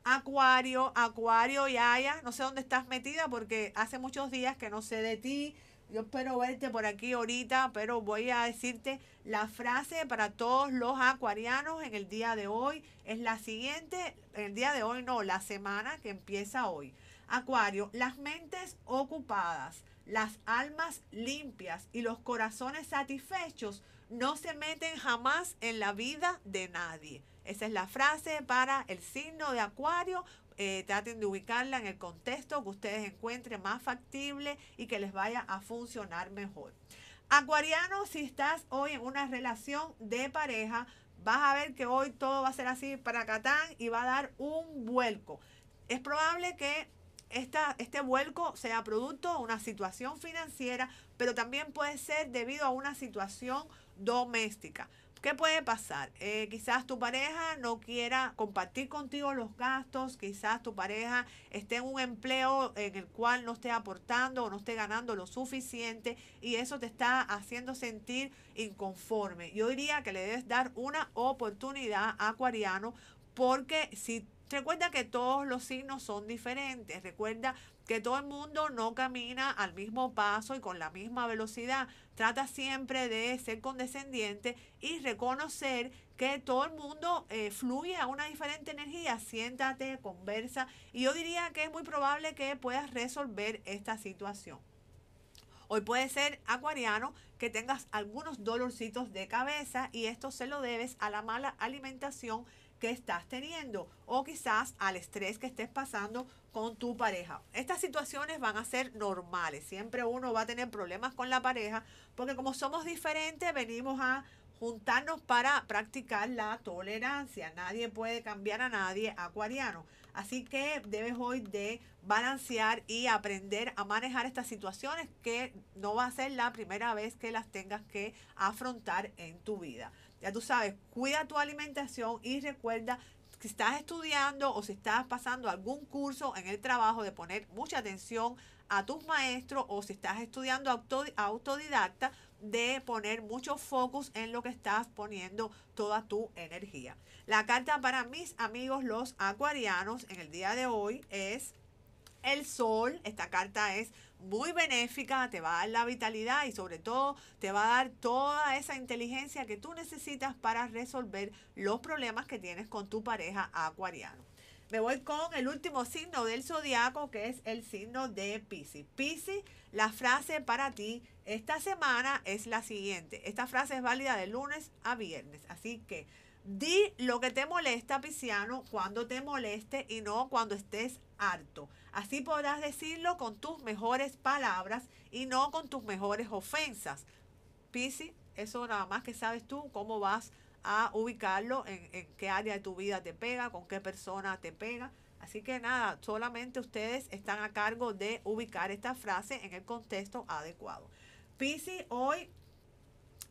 Acuario, Acuario y Aya, no sé dónde estás metida porque hace muchos días que no sé de ti. Yo espero verte por aquí ahorita, pero voy a decirte la frase para todos los acuarianos en el día de hoy. Es la siguiente, el día de hoy no, la semana que empieza hoy. Acuario, las mentes ocupadas, las almas limpias y los corazones satisfechos no se meten jamás en la vida de nadie. Esa es la frase para el signo de Acuario. Eh, traten de ubicarla en el contexto que ustedes encuentren más factible y que les vaya a funcionar mejor. Acuariano, si estás hoy en una relación de pareja, vas a ver que hoy todo va a ser así para Catán y va a dar un vuelco. Es probable que esta, este vuelco sea producto de una situación financiera, pero también puede ser debido a una situación doméstica. ¿Qué puede pasar? Eh, quizás tu pareja no quiera compartir contigo los gastos, quizás tu pareja esté en un empleo en el cual no esté aportando o no esté ganando lo suficiente y eso te está haciendo sentir inconforme. Yo diría que le debes dar una oportunidad a Acuariano porque si Recuerda que todos los signos son diferentes. Recuerda que todo el mundo no camina al mismo paso y con la misma velocidad. Trata siempre de ser condescendiente y reconocer que todo el mundo eh, fluye a una diferente energía. Siéntate, conversa y yo diría que es muy probable que puedas resolver esta situación. Hoy puede ser acuariano que tengas algunos dolorcitos de cabeza y esto se lo debes a la mala alimentación que estás teniendo o quizás al estrés que estés pasando con tu pareja. Estas situaciones van a ser normales. Siempre uno va a tener problemas con la pareja porque como somos diferentes venimos a juntarnos para practicar la tolerancia. Nadie puede cambiar a nadie, acuariano. Así que debes hoy de balancear y aprender a manejar estas situaciones que no va a ser la primera vez que las tengas que afrontar en tu vida. Ya tú sabes, cuida tu alimentación y recuerda si estás estudiando o si estás pasando algún curso en el trabajo de poner mucha atención a tus maestros o si estás estudiando autodidacta de poner mucho focus en lo que estás poniendo toda tu energía. La carta para mis amigos los acuarianos en el día de hoy es el sol. Esta carta es muy benéfica, te va a dar la vitalidad y sobre todo te va a dar toda esa inteligencia que tú necesitas para resolver los problemas que tienes con tu pareja acuariano. Me voy con el último signo del zodiaco, que es el signo de Pisces. Pisces, la frase para ti esta semana es la siguiente. Esta frase es válida de lunes a viernes, así que Di lo que te molesta, Pisciano, cuando te moleste y no cuando estés harto. Así podrás decirlo con tus mejores palabras y no con tus mejores ofensas. Pisci, eso nada más que sabes tú cómo vas a ubicarlo, en, qué área de tu vida te pega, con qué persona te pega. Así que nada, solamente ustedes están a cargo de ubicar esta frase en el contexto adecuado. Pisci, hoy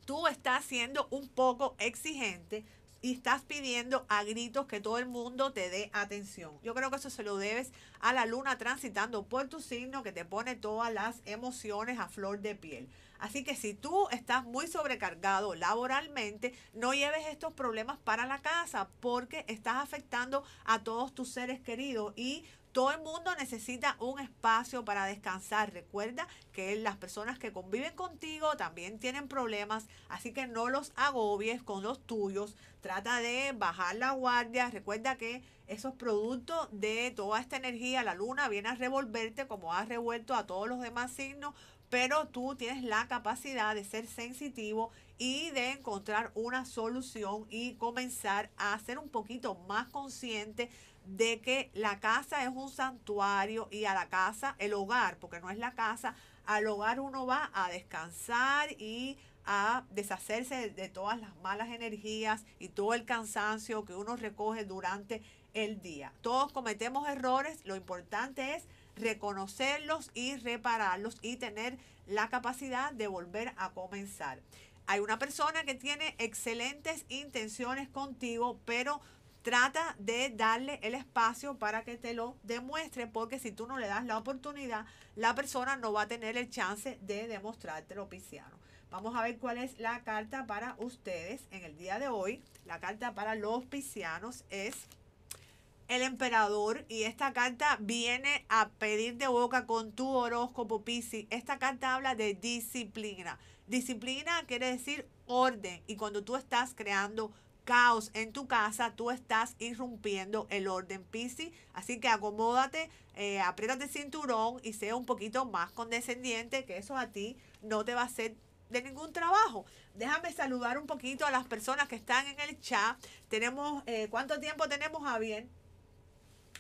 tú estás siendo un poco exigente y estás pidiendo a gritos que todo el mundo te dé atención. Yo creo que eso se lo debes a la luna transitando por tu signo que te pone todas las emociones a flor de piel. Así que si tú estás muy sobrecargado laboralmente, no lleves estos problemas para la casa porque estás afectando a todos tus seres queridos y todo el mundo necesita un espacio para descansar. Recuerda que las personas que conviven contigo también tienen problemas, así que no los agobies con los tuyos. Trata de bajar la guardia. Recuerda que esos productos de toda esta energía, la luna viene a revolverte como ha revuelto a todos los demás signos, pero tú tienes la capacidad de ser sensitivo y de encontrar una solución y comenzar a ser un poquito más consciente de que la casa es un santuario y a la casa, el hogar, porque no es la casa, al hogar uno va a descansar y a deshacerse de, todas las malas energías y todo el cansancio que uno recoge durante el día. Todos cometemos errores, lo importante es reconocerlos y repararlos y tener la capacidad de volver a comenzar. Hay una persona que tiene excelentes intenciones contigo, pero Trata de darle el espacio para que te lo demuestre, porque si tú no le das la oportunidad, la persona no va a tener el chance de demostrártelo, Pisciano. Vamos a ver cuál es la carta para ustedes en el día de hoy. La carta para los piscianos es el emperador y esta carta viene a pedir de boca con tu horóscopo Pisi. Esta carta habla de disciplina. Disciplina quiere decir orden y cuando tú estás creando caos en tu casa, tú estás irrumpiendo el orden Pisi, Así que acomódate, aprieta eh, apriétate el cinturón y sea un poquito más condescendiente, que eso a ti no te va a ser de ningún trabajo. Déjame saludar un poquito a las personas que están en el chat. Tenemos, eh, ¿cuánto tiempo tenemos, Javier?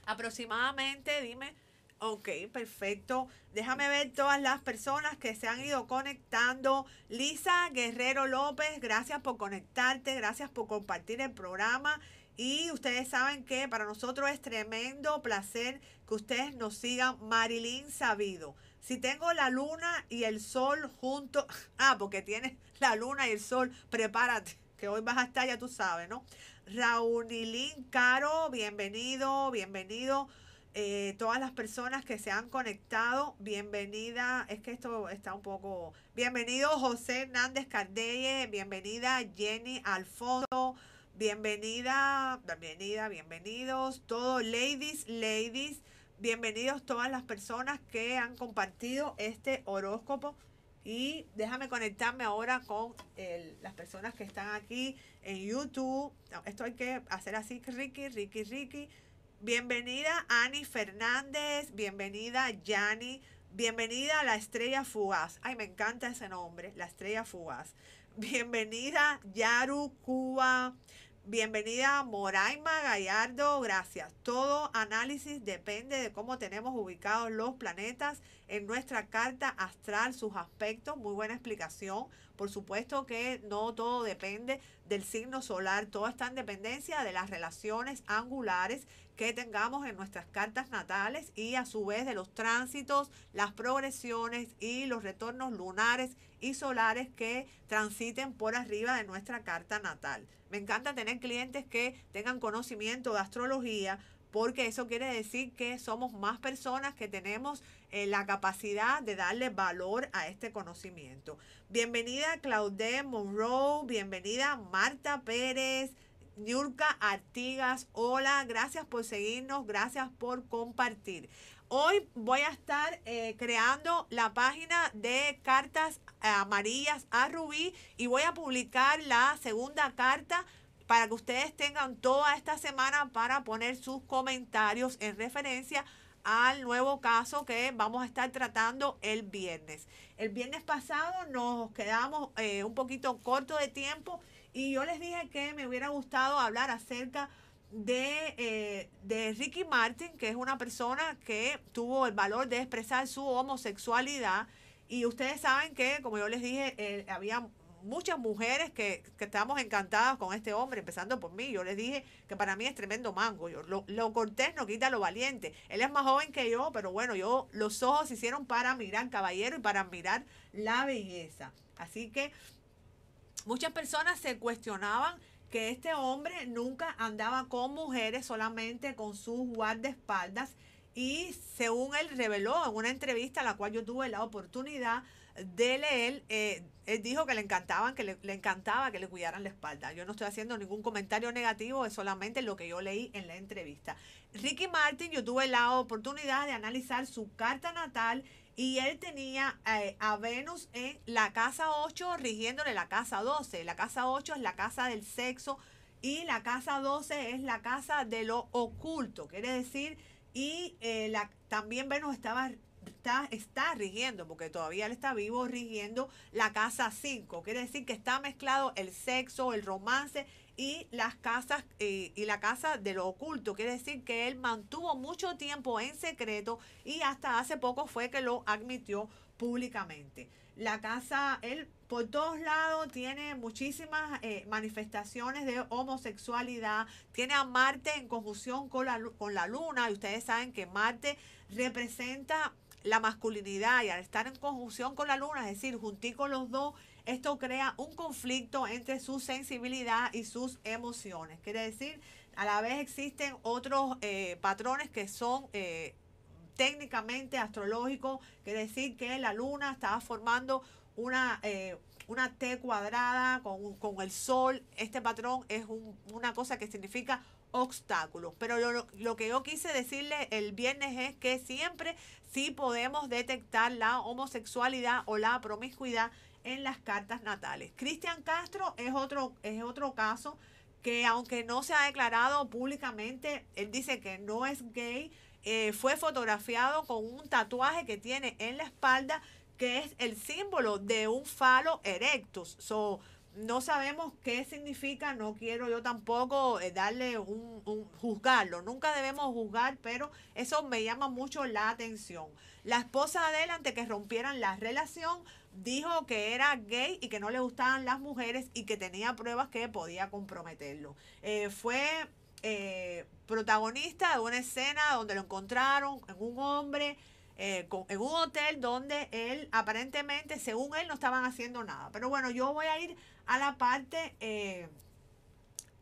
Aproximadamente, dime, Ok, perfecto. Déjame ver todas las personas que se han ido conectando. Lisa Guerrero López, gracias por conectarte, gracias por compartir el programa. Y ustedes saben que para nosotros es tremendo placer que ustedes nos sigan. Marilyn Sabido. Si tengo la luna y el sol junto. [laughs] Ah, porque tienes la luna y el sol, prepárate, que hoy vas a estar, ya tú sabes, ¿no? Raunilín Caro, bienvenido, bienvenido. Eh, todas las personas que se han conectado, bienvenida, es que esto está un poco, bienvenido José Hernández Cardelle, bienvenida Jenny Alfonso, bienvenida, bienvenida, bienvenidos, todos ladies, ladies, bienvenidos todas las personas que han compartido este horóscopo. Y déjame conectarme ahora con las personas que están aquí en YouTube. Esto hay que hacer así, Ricky, Ricky, Ricky. Bienvenida Ani Fernández, bienvenida Yani, bienvenida a la estrella fugaz. Ay, me encanta ese nombre, la estrella fugaz. Bienvenida Yaru Cuba, bienvenida Moraima Gallardo, gracias. Todo análisis depende de cómo tenemos ubicados los planetas en nuestra carta astral sus aspectos. Muy buena explicación. Por supuesto que no todo depende del signo solar, todo está en dependencia de las relaciones angulares que tengamos en nuestras cartas natales y a su vez de los tránsitos, las progresiones y los retornos lunares y solares que transiten por arriba de nuestra carta natal. Me encanta tener clientes que tengan conocimiento de astrología porque eso quiere decir que somos más personas que tenemos eh, la capacidad de darle valor a este conocimiento. Bienvenida Claudette Monroe, bienvenida Marta Pérez. Yurka Artigas, hola, gracias por seguirnos, gracias por compartir. Hoy voy a estar eh, creando la página de cartas amarillas a Rubí y voy a publicar la segunda carta para que ustedes tengan toda esta semana para poner sus comentarios en referencia al nuevo caso que vamos a estar tratando el viernes. El viernes pasado nos quedamos eh, un poquito corto de tiempo y yo les dije que me hubiera gustado hablar acerca eh, de, Ricky Martin, que es una persona que tuvo el valor de expresar su homosexualidad. Y ustedes saben que, como yo les dije, eh, había muchas mujeres que, que estamos encantadas con este hombre, empezando por mí. Yo les dije que para mí es tremendo mango. Yo, lo, cortés no quita lo valiente. Él es más joven que yo, pero bueno, yo los ojos se hicieron para mirar caballero y para mirar la belleza. Así que muchas personas se cuestionaban que este hombre nunca andaba con mujeres, solamente con sus guardaespaldas. Y según él reveló en una entrevista a la cual yo tuve la oportunidad Dele, eh, él dijo que le encantaban, que le, encantaba que le cuidaran la espalda. Yo no estoy haciendo ningún comentario negativo, es solamente lo que yo leí en la entrevista. Ricky Martin, yo tuve la oportunidad de analizar su carta natal y él tenía eh, a Venus en la casa 8 rigiéndole la casa 12. La casa 8 es la casa del sexo y la casa 12 es la casa de lo oculto, quiere decir, y eh, la, también Venus estaba está, rigiendo, porque todavía él está vivo rigiendo la casa 5. Quiere decir que está mezclado el sexo, el romance y las casas eh, y la casa de lo oculto. Quiere decir que él mantuvo mucho tiempo en secreto y hasta hace poco fue que lo admitió públicamente. La casa, él por todos lados tiene muchísimas eh, manifestaciones de homosexualidad, tiene a Marte en conjunción con con la luna y ustedes saben que Marte representa la masculinidad y al estar en conjunción con la luna, es decir, con los dos, esto crea un conflicto entre su sensibilidad y sus emociones. Quiere decir, a la vez existen otros eh, patrones que son eh, técnicamente astrológicos, quiere decir que la luna estaba formando una, eh, una T cuadrada con, el sol. Este patrón es una cosa que significa obstáculos. Pero lo, lo, que yo quise decirle el viernes es que siempre si podemos detectar la homosexualidad o la promiscuidad en las cartas natales. Cristian Castro es otro, es otro caso que aunque no se ha declarado públicamente, él dice que no es gay, eh, fue fotografiado con un tatuaje que tiene en la espalda que es el símbolo de un falo erectus. So, no sabemos qué significa, no quiero yo tampoco eh, darle un, juzgarlo, nunca debemos juzgar, pero eso me llama mucho la atención. La esposa de él, antes que rompieran la relación, dijo que era gay y que no le gustaban las mujeres y que tenía pruebas que podía comprometerlo. Eh, fue eh, protagonista de una escena donde lo encontraron en un hombre. en un hotel donde él aparentemente, según él, no estaban haciendo nada. Pero bueno, yo voy a ir a la parte eh,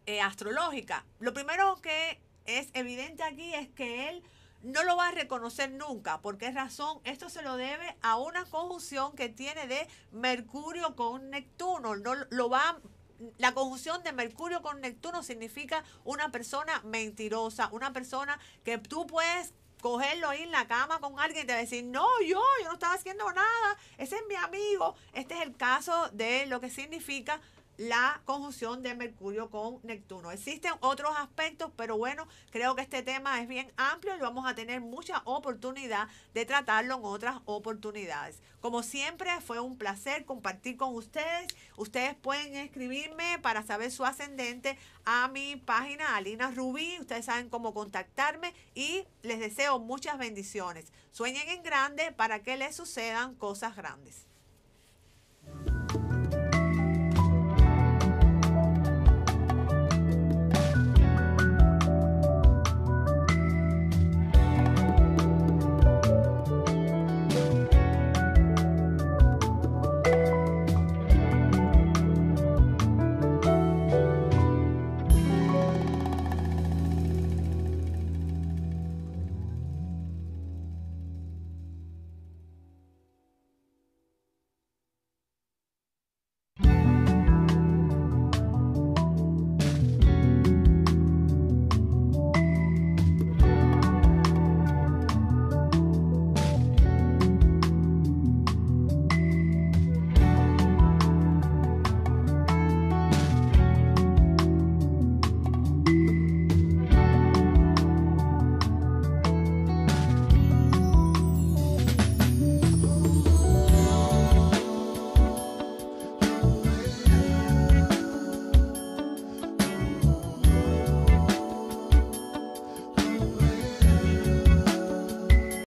eh, astrológica. Lo primero que es evidente aquí es que él no lo va a reconocer nunca. ¿Por qué razón? Esto se lo debe a una conjunción que tiene de Mercurio con Neptuno. No lo va la conjunción de Mercurio con Neptuno significa una persona mentirosa, una persona que tú puedes cogerlo ahí en la cama con alguien y te va a decir, no, yo, yo no estaba haciendo nada, ese es mi amigo. Este es el caso de lo que significa la conjunción de Mercurio con Neptuno. Existen otros aspectos, pero bueno, creo que este tema es bien amplio y vamos a tener mucha oportunidad de tratarlo en otras oportunidades. Como siempre, fue un placer compartir con ustedes. Ustedes pueden escribirme para saber su ascendente a mi página Alina Rubí. Ustedes saben cómo contactarme y les deseo muchas bendiciones. Sueñen en grande para que les sucedan cosas grandes.